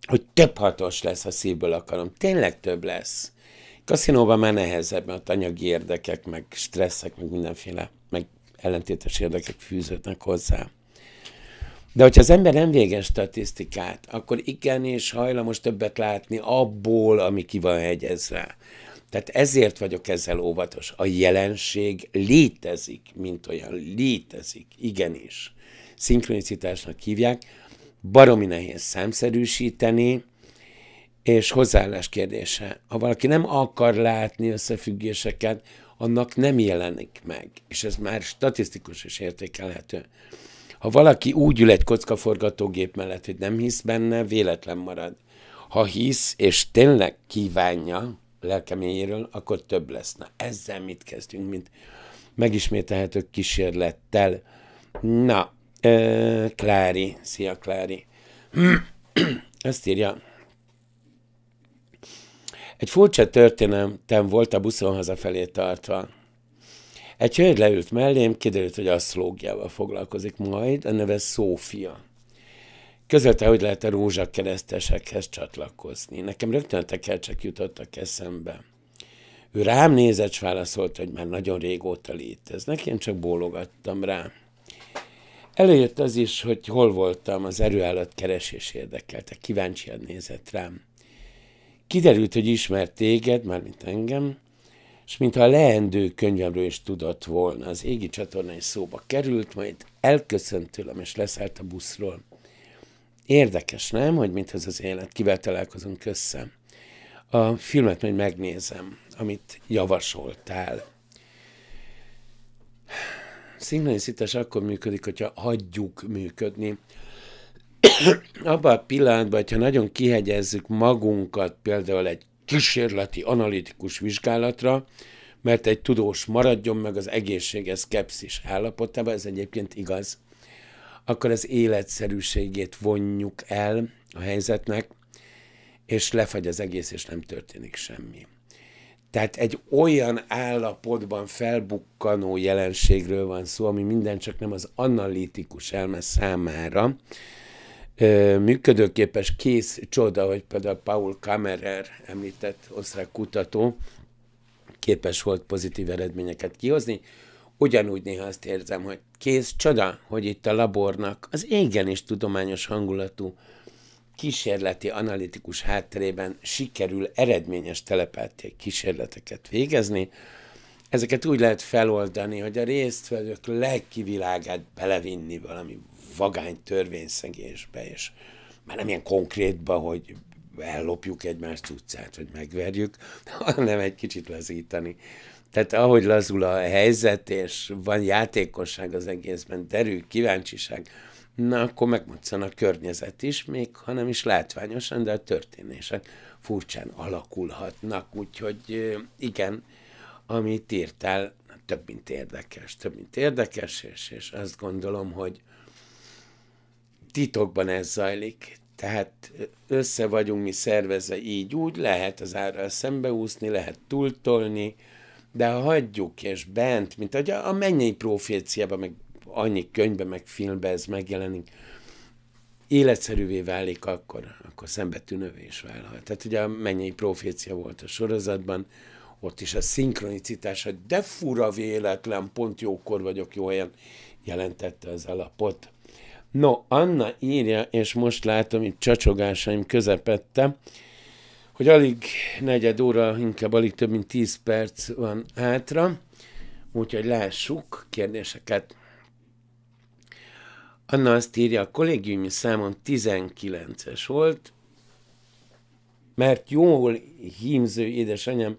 hogy több hatós lesz, a szívből akarom. Tényleg több lesz. Kaszinóban már nehezebb, mert anyagi érdekek, meg stresszek, meg mindenféle, meg ellentétes érdekek fűződnek hozzá. De hogyha az ember nem végez statisztikát, akkor igenis hajlamos többet látni abból, ami ki van hegyezve. Tehát ezért vagyok ezzel óvatos. A jelenség létezik, mint olyan. Létezik, igenis. Szinkronicitásnak hívják. Baromi nehéz számszerűsíteni, és hozzáállás kérdése. Ha valaki nem akar látni összefüggéseket, annak nem jelenik meg, és ez már statisztikus és értékelhető. Ha valaki úgy ül egy kockaforgatógép mellett, hogy nem hisz benne, véletlen marad. Ha hisz, és tényleg kívánja lelkeményéről, akkor több lesz. Na, ezzel mit kezdünk, mint megismételhető kísérlettel. Na, ö, Klári, szia Klári. Ezt [CLEARS THROAT] írja, egy furcsa történetem volt a buszon hazafelé tartva. Egy hölgy leült mellém, kiderült, hogy asztrológiával foglalkozik majd, a neve Szófia. Közölte, hogy lehet a rózsakeresztesekhez csatlakozni. Nekem rögtön a tekercsek jutottak eszembe. Ő rám nézett, és válaszolt, hogy már nagyon régóta léteznek, én csak bólogattam rá. Előjött az is, hogy hol voltam, az erőállat keresés érdekelte, kíváncsian nézett rám. Kiderült, hogy ismert téged, mármint engem, és mintha a leendő könyvemről is tudott volna. Az égi csatorna is szóba került, majd elköszönt tőlem, és leszállt a buszról. Érdekes, nem, hogy mint ez az élet, kivel találkozunk össze. A filmet majd megnézem, amit javasoltál. Szinkronizitás akkor működik, hogyha hagyjuk működni. Abban a pillanatban, hogyha nagyon kihegyezzük magunkat például egy kísérleti, analitikus vizsgálatra, mert egy tudós maradjon meg az egészséges szkepszis állapotában, ez egyébként igaz, akkor az életszerűségét vonjuk el a helyzetnek, és lefagy az egész, és nem történik semmi. Tehát egy olyan állapotban felbukkanó jelenségről van szó, ami minden csak nem az analitikus elme számára működőképes kész csoda, hogy például Paul Kammerer említett osztrák kutató képes volt pozitív eredményeket kihozni. Ugyanúgy néha azt érzem, hogy kész csoda, hogy itt a labornak az égen is tudományos hangulatú kísérleti analitikus hátterében sikerül eredményes telepáték kísérleteket végezni. Ezeket úgy lehet feloldani, hogy a résztvevők lelkivilágát belevinni valami vagány törvényszegésbe, és már nem ilyen konkrétba, hogy ellopjuk egymást utcát, vagy megverjük, [LAUGHS] hanem egy kicsit lazítani. Tehát ahogy lazul a helyzet, és van játékosság az egészben, derül, kíváncsiság, na akkor megmoccan a környezet is, még ha nem is látványosan, de a történések furcsán alakulhatnak. Úgyhogy igen, amit írtál, több mint érdekes, több mint érdekes, és, és azt gondolom, hogy titokban ez zajlik. Tehát össze vagyunk mi szervezve így úgy, lehet az ára szembeúszni, lehet túltolni, de ha hagyjuk és bent, mint ahogy a mennyei proféciában, meg annyi könyvben, meg filmben ez megjelenik, életszerűvé válik, akkor, akkor szembe is válhat. Tehát ugye a mennyei profécia volt a sorozatban, ott is a szinkronicitás, hogy de fura véletlen, pont jókor vagyok jó helyen, jelentette az alapot. No, Anna írja, és most látom itt csacsogásaim közepette, hogy alig negyed óra, inkább alig több mint tíz perc van hátra, úgyhogy lássuk kérdéseket. Anna azt írja, a kollégiumi számom 19-es volt, mert jól hímző édesanyám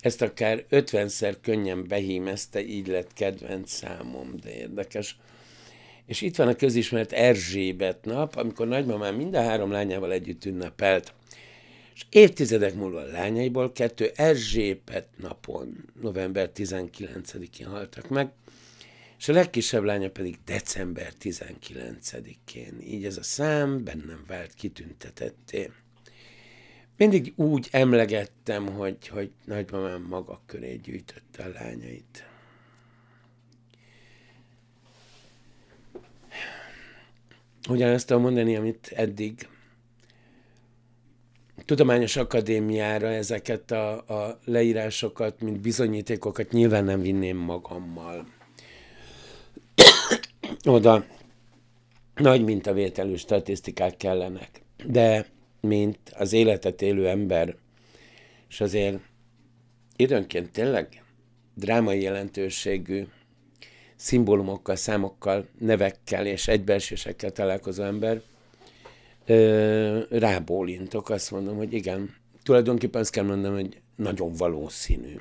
ezt akár 50-szer könnyen behímezte, így lett kedvenc számom, de érdekes. És itt van a közismert Erzsébet nap, amikor nagymamám mind a három lányával együtt ünnepelt. És évtizedek múlva a lányaiból kettő Erzsébet napon, november 19-én haltak meg, és a legkisebb lánya pedig december 19-én. Így ez a szám bennem vált kitüntetetté. Mindig úgy emlegettem, hogy, hogy nagymamám maga köré gyűjtötte a lányait. ugyanazt tudom mondani, amit eddig. Tudományos akadémiára ezeket a, a leírásokat, mint bizonyítékokat nyilván nem vinném magammal. [COUGHS] Oda nagy mintavételű statisztikák kellenek. De mint az életet élő ember, és azért időnként tényleg drámai jelentőségű szimbólumokkal, számokkal, nevekkel és egybeesésekkel találkozó ember, rábólintok, azt mondom, hogy igen, tulajdonképpen azt kell mondanom, hogy nagyon valószínű.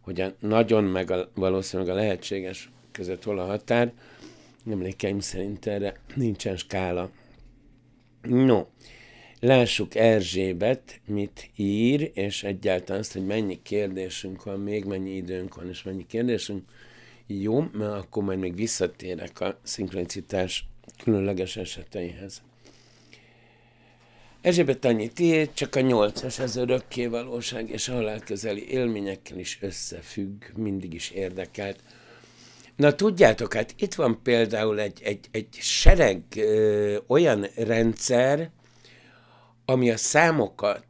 Hogy a nagyon meg a valószínű, meg a lehetséges között hol a határ, emlékeim szerint erre nincsen skála. No, lássuk Erzsébet, mit ír, és egyáltalán azt, hogy mennyi kérdésünk van még, mennyi időnk van, és mennyi kérdésünk. Jó, mert akkor majd még visszatérek a szinkronicitás különleges eseteihez. Erzsébet annyi tiéd, csak a nyolcas az örökké valóság és a közeli élményekkel is összefügg, mindig is érdekelt. Na tudjátok, hát itt van például egy, egy, egy sereg ö, olyan rendszer, ami a számokat,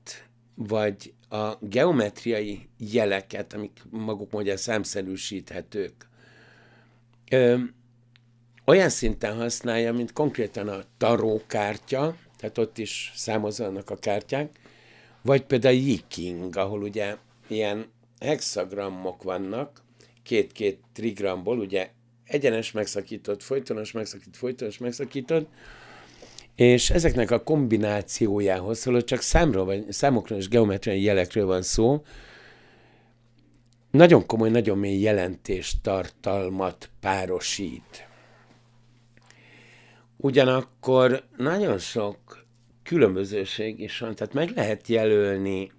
vagy a geometriai jeleket, amik maguk mondja számszerűsíthetők, ö, olyan szinten használja, mint konkrétan a tarókártya, tehát ott is számozzanak a kártyák, vagy például a yiking, ahol ugye ilyen hexagrammok vannak, két-két trigramból, ugye egyenes megszakított, folytonos megszakított, folytonos megszakított, és ezeknek a kombinációjához, szóval csak számról vagy, számokról és geometriai jelekről van szó, nagyon komoly, nagyon mély jelentéstartalmat párosít. Ugyanakkor nagyon sok különbözőség is van, tehát meg lehet jelölni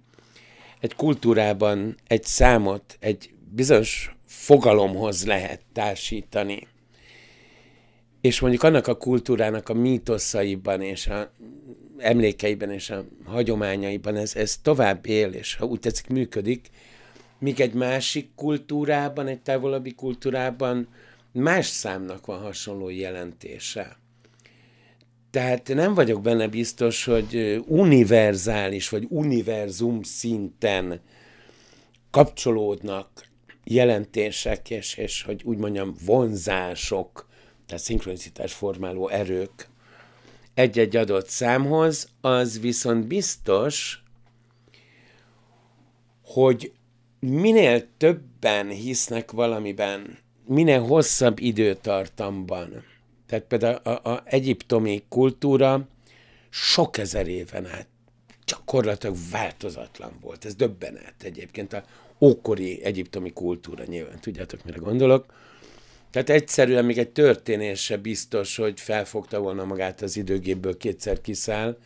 egy kultúrában egy számot, egy bizonyos fogalomhoz lehet társítani. És mondjuk annak a kultúrának a mítoszaiban és a emlékeiben és a hagyományaiban ez, ez tovább él, és ha úgy tetszik, működik, míg egy másik kultúrában, egy távolabbi kultúrában más számnak van hasonló jelentése. Tehát nem vagyok benne biztos, hogy univerzális vagy univerzum szinten kapcsolódnak jelentések, és, és hogy úgy mondjam, vonzások, tehát szinkronizitás formáló erők egy-egy adott számhoz, az viszont biztos, hogy minél többen hisznek valamiben, minél hosszabb időtartamban, tehát például a, a egyiptomi kultúra sok ezer éven át gyakorlatilag változatlan volt. Ez döbbenet egyébként. A ókori egyiptomi kultúra nyilván, tudjátok, mire gondolok. Tehát egyszerűen még egy történése biztos, hogy felfogta volna magát az időgépből kétszer kiszáll,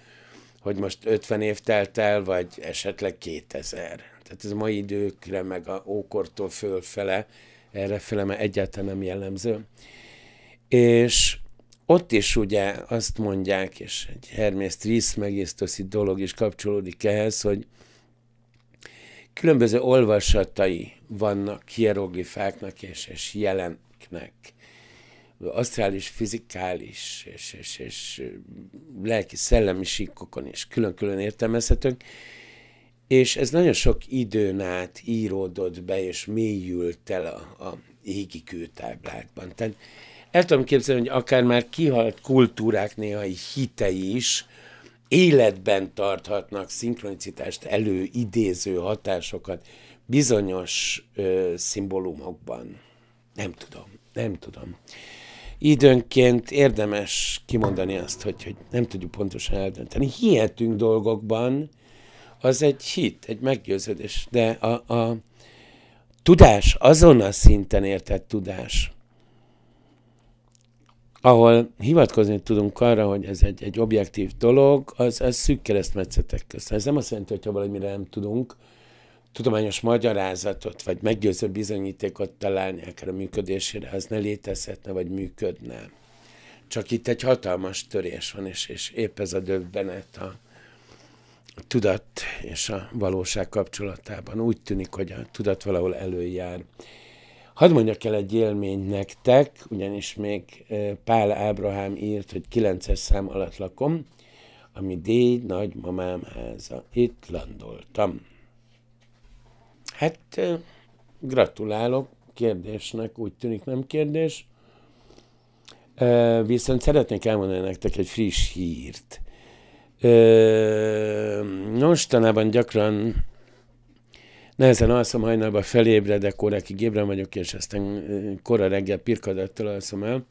hogy most 50 év telt el, vagy esetleg 2000 tehát ez a mai időkre, meg a ókortól fölfele, fele már egyáltalán nem jellemző. És ott is ugye azt mondják, és egy Hermes Tris megisztoszi dolog is kapcsolódik ehhez, hogy különböző olvasatai vannak hieroglifáknak és, és jelenknek. Asztrális, fizikális és, és, és lelki, szellemi síkokon is külön-külön értelmezhetők. És ez nagyon sok időn át íródott be, és mélyült el a, a égi kőtáblákban. Tehát el tudom képzelni, hogy akár már kihalt kultúrák néhai hitei is életben tarthatnak szinkronicitást előidéző hatásokat bizonyos ö, szimbólumokban. Nem tudom, nem tudom. Időnként érdemes kimondani azt, hogy, hogy nem tudjuk pontosan eldönteni. Hihetünk dolgokban, az egy hit, egy meggyőződés. De a, a tudás, azon a szinten értett tudás, ahol hivatkozni tudunk arra, hogy ez egy, egy objektív dolog, az, az szűk keresztmetszetek közt. Ez nem azt jelenti, hogy valamire nem tudunk tudományos magyarázatot, vagy meggyőző bizonyítékot találni akár a működésére, az ne létezhetne, vagy működne. Csak itt egy hatalmas törés van, és, és épp ez a döbbenet a, tudat és a valóság kapcsolatában. Úgy tűnik, hogy a tudat valahol előjár. Hadd mondjak el egy élményt nektek, ugyanis még Pál Ábrahám írt, hogy 9-es szám alatt lakom, ami nagy mamám háza. Itt landoltam. Hát gratulálok, kérdésnek úgy tűnik nem kérdés. Viszont szeretnék elmondani nektek egy friss hírt mostanában gyakran nehezen alszom, hajnalban felébredek, órákig ébren vagyok, és aztán kora reggel pirkadattal alszom el,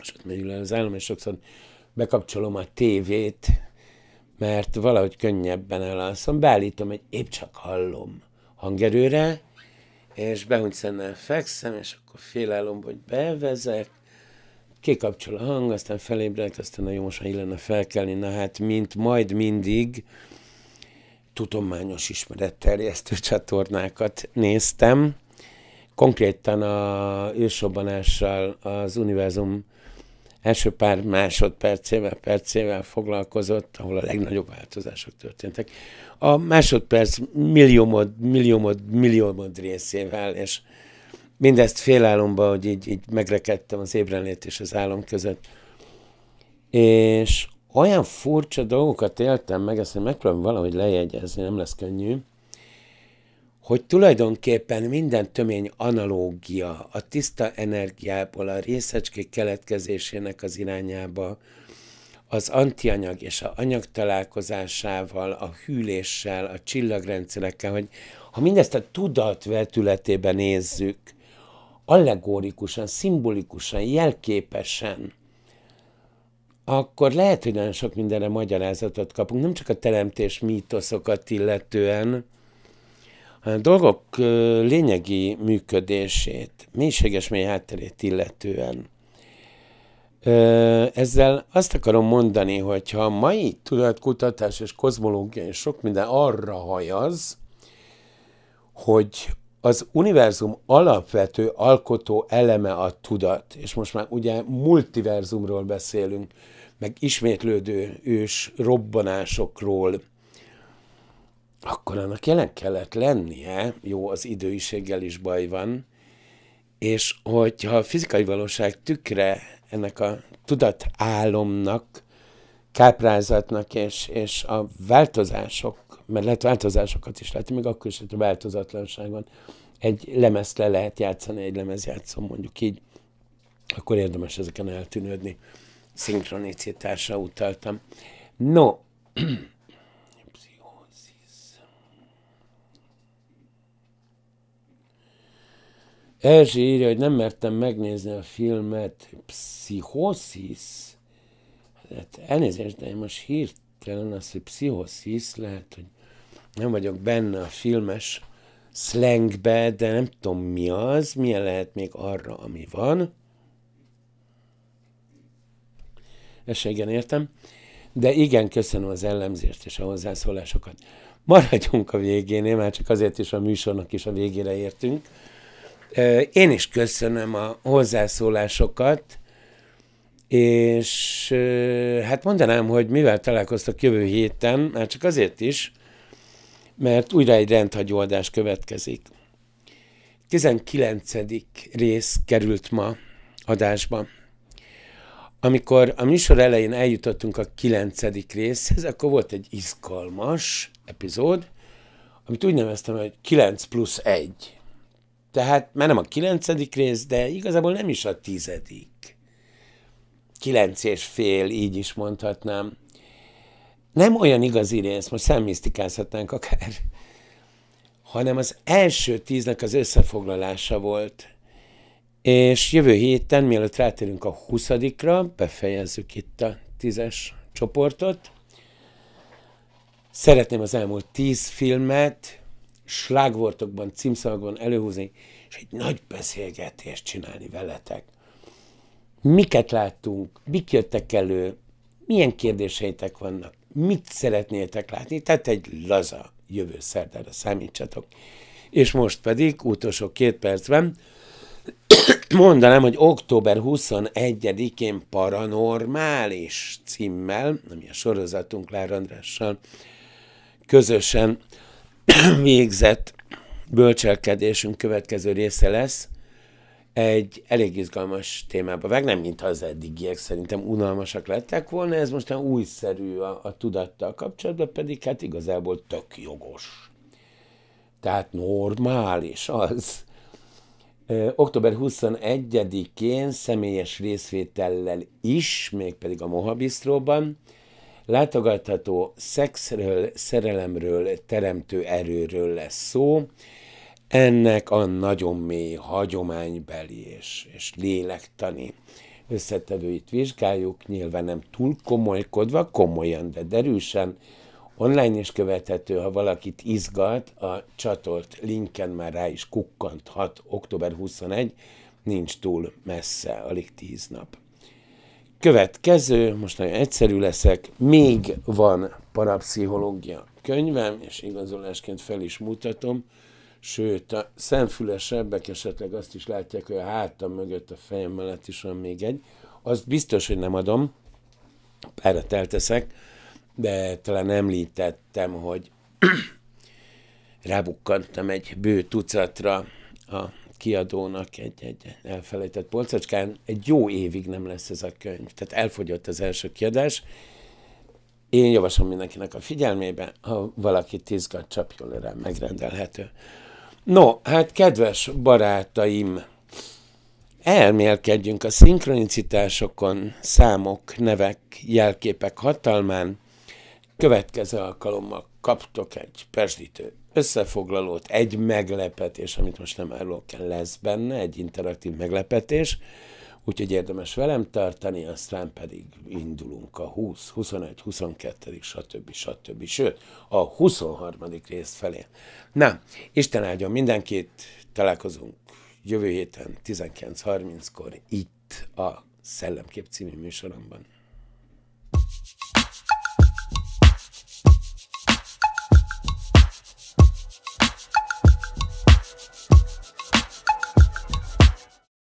és ott megyül az állam, és sokszor bekapcsolom a tévét, mert valahogy könnyebben elalszom, beállítom egy épp csak hallom hangerőre, és behuny szennel fekszem, és akkor félelom, hogy bevezek, kikapcsol a hang, aztán felébredek, aztán nagyon most most illene felkelni, na hát mint majd mindig tudományos ismeretterjesztő csatornákat néztem, konkrétan a ősobbanással az univerzum első pár másodpercével, percével foglalkozott, ahol a legnagyobb változások történtek. A másodperc milliómod, milliómod, milliómod részével, és mindezt félálomba, hogy így, így megrekedtem az ébrenlét és az álom között. És olyan furcsa dolgokat éltem meg, ezt megpróbálom valahogy lejegyezni, nem lesz könnyű, hogy tulajdonképpen minden tömény analógia a tiszta energiából, a részecskék keletkezésének az irányába, az antianyag és a anyag találkozásával, a hűléssel, a csillagrendszerekkel, hogy ha mindezt a tudat vetületébe nézzük, allegórikusan, szimbolikusan, jelképesen, akkor lehet, hogy nagyon sok mindenre magyarázatot kapunk, nem csak a teremtés mítoszokat illetően, hanem a dolgok lényegi működését, mélységes mély hátterét illetően. Ezzel azt akarom mondani, hogy ha a mai tudatkutatás és kozmológia és sok minden arra hajaz, hogy az univerzum alapvető alkotó eleme a tudat, és most már ugye multiverzumról beszélünk, meg ismétlődő ős robbanásokról, akkor annak jelen kellett lennie, jó, az időiséggel is baj van, és hogyha a fizikai valóság tükre ennek a tudatállomnak, káprázatnak és, és a változások mert lehet változásokat is látni, még akkor is, hogy változatlanság van, egy lemezt le lehet játszani, egy játszom, mondjuk így, akkor érdemes ezeken eltűnődni. Szinkronicitásra utaltam. No, [CLEARS THROAT] Erzsi írja, hogy nem mertem megnézni a filmet Pszichoszisz. Hát elnézést, de én most hirtelen az, hogy Pszichoszisz lehet, hogy nem vagyok benne a filmes slangbe, de nem tudom mi az, milyen lehet még arra, ami van. Ezt se igen értem. De igen, köszönöm az ellenzést és a hozzászólásokat. Maradjunk a végén, már csak azért is a műsornak is a végére értünk. Én is köszönöm a hozzászólásokat, és hát mondanám, hogy mivel találkoztak jövő héten, már csak azért is, mert újra egy rendhagyó adás következik. 19. rész került ma adásba. Amikor a műsor elején eljutottunk a 9. részhez, akkor volt egy izgalmas epizód, amit úgy neveztem, hogy 9 plusz 1. Tehát már nem a 9. rész, de igazából nem is a 10. 9 és fél, így is mondhatnám nem olyan igazi rész, most szemmisztikázhatnánk akár, hanem az első tíznek az összefoglalása volt. És jövő héten, mielőtt rátérünk a 20 befejezzük itt a tízes csoportot. Szeretném az elmúlt tíz filmet slágvortokban, címszavakban előhúzni, és egy nagy beszélgetést csinálni veletek. Miket láttunk, mik jöttek elő, milyen kérdéseitek vannak, mit szeretnétek látni, tehát egy laza jövő szerdára számítsatok. És most pedig, utolsó két percben, mondanám, hogy október 21-én Paranormális címmel, ami a sorozatunk Lár Andrással közösen [CLEARS THROAT] végzett bölcselkedésünk következő része lesz, egy elég izgalmas témába nem mint az eddigiek szerintem unalmasak lettek volna, ez most olyan újszerű a, a tudattal kapcsolatban, pedig hát igazából tök jogos. Tehát normális az. Ö, október 21-én személyes részvétellel is, mégpedig a Mohabistróban, látogatható szexről, szerelemről, teremtő erőről lesz szó, ennek a nagyon mély hagyománybeli és, és lélektani összetevőit vizsgáljuk, nyilván nem túl komolykodva, komolyan, de derűsen, online is követhető, ha valakit izgat, a csatolt linken már rá is kukkanthat, október 21, nincs túl messze, alig 10 nap. Következő, most nagyon egyszerű leszek, még van parapszichológia könyvem, és igazolásként fel is mutatom, sőt, a szemfülesebbek esetleg azt is látják, hogy a hátam mögött, a fejem mellett is van még egy, azt biztos, hogy nem adom, erre elteszek, de talán említettem, hogy [CLEARS THROAT] rábukkantam egy bő tucatra a kiadónak egy, egy elfelejtett polcacskán. Egy jó évig nem lesz ez a könyv. Tehát elfogyott az első kiadás. Én javaslom mindenkinek a figyelmébe, ha valaki izgat, csapjon le rá, megrendelhető. No, hát kedves barátaim, elmélkedjünk a szinkronicitásokon, számok, nevek, jelképek hatalmán. Következő alkalommal kaptok egy pesdítő összefoglalót, egy meglepetés, amit most nem árulok el, lesz benne, egy interaktív meglepetés, úgyhogy érdemes velem tartani, aztán pedig indulunk a 20, 21, 22, stb. stb. Sőt, a 23. rész felé. Na, Isten áldjon mindenkit, találkozunk jövő héten 19.30-kor itt a Szellemkép című műsoromban.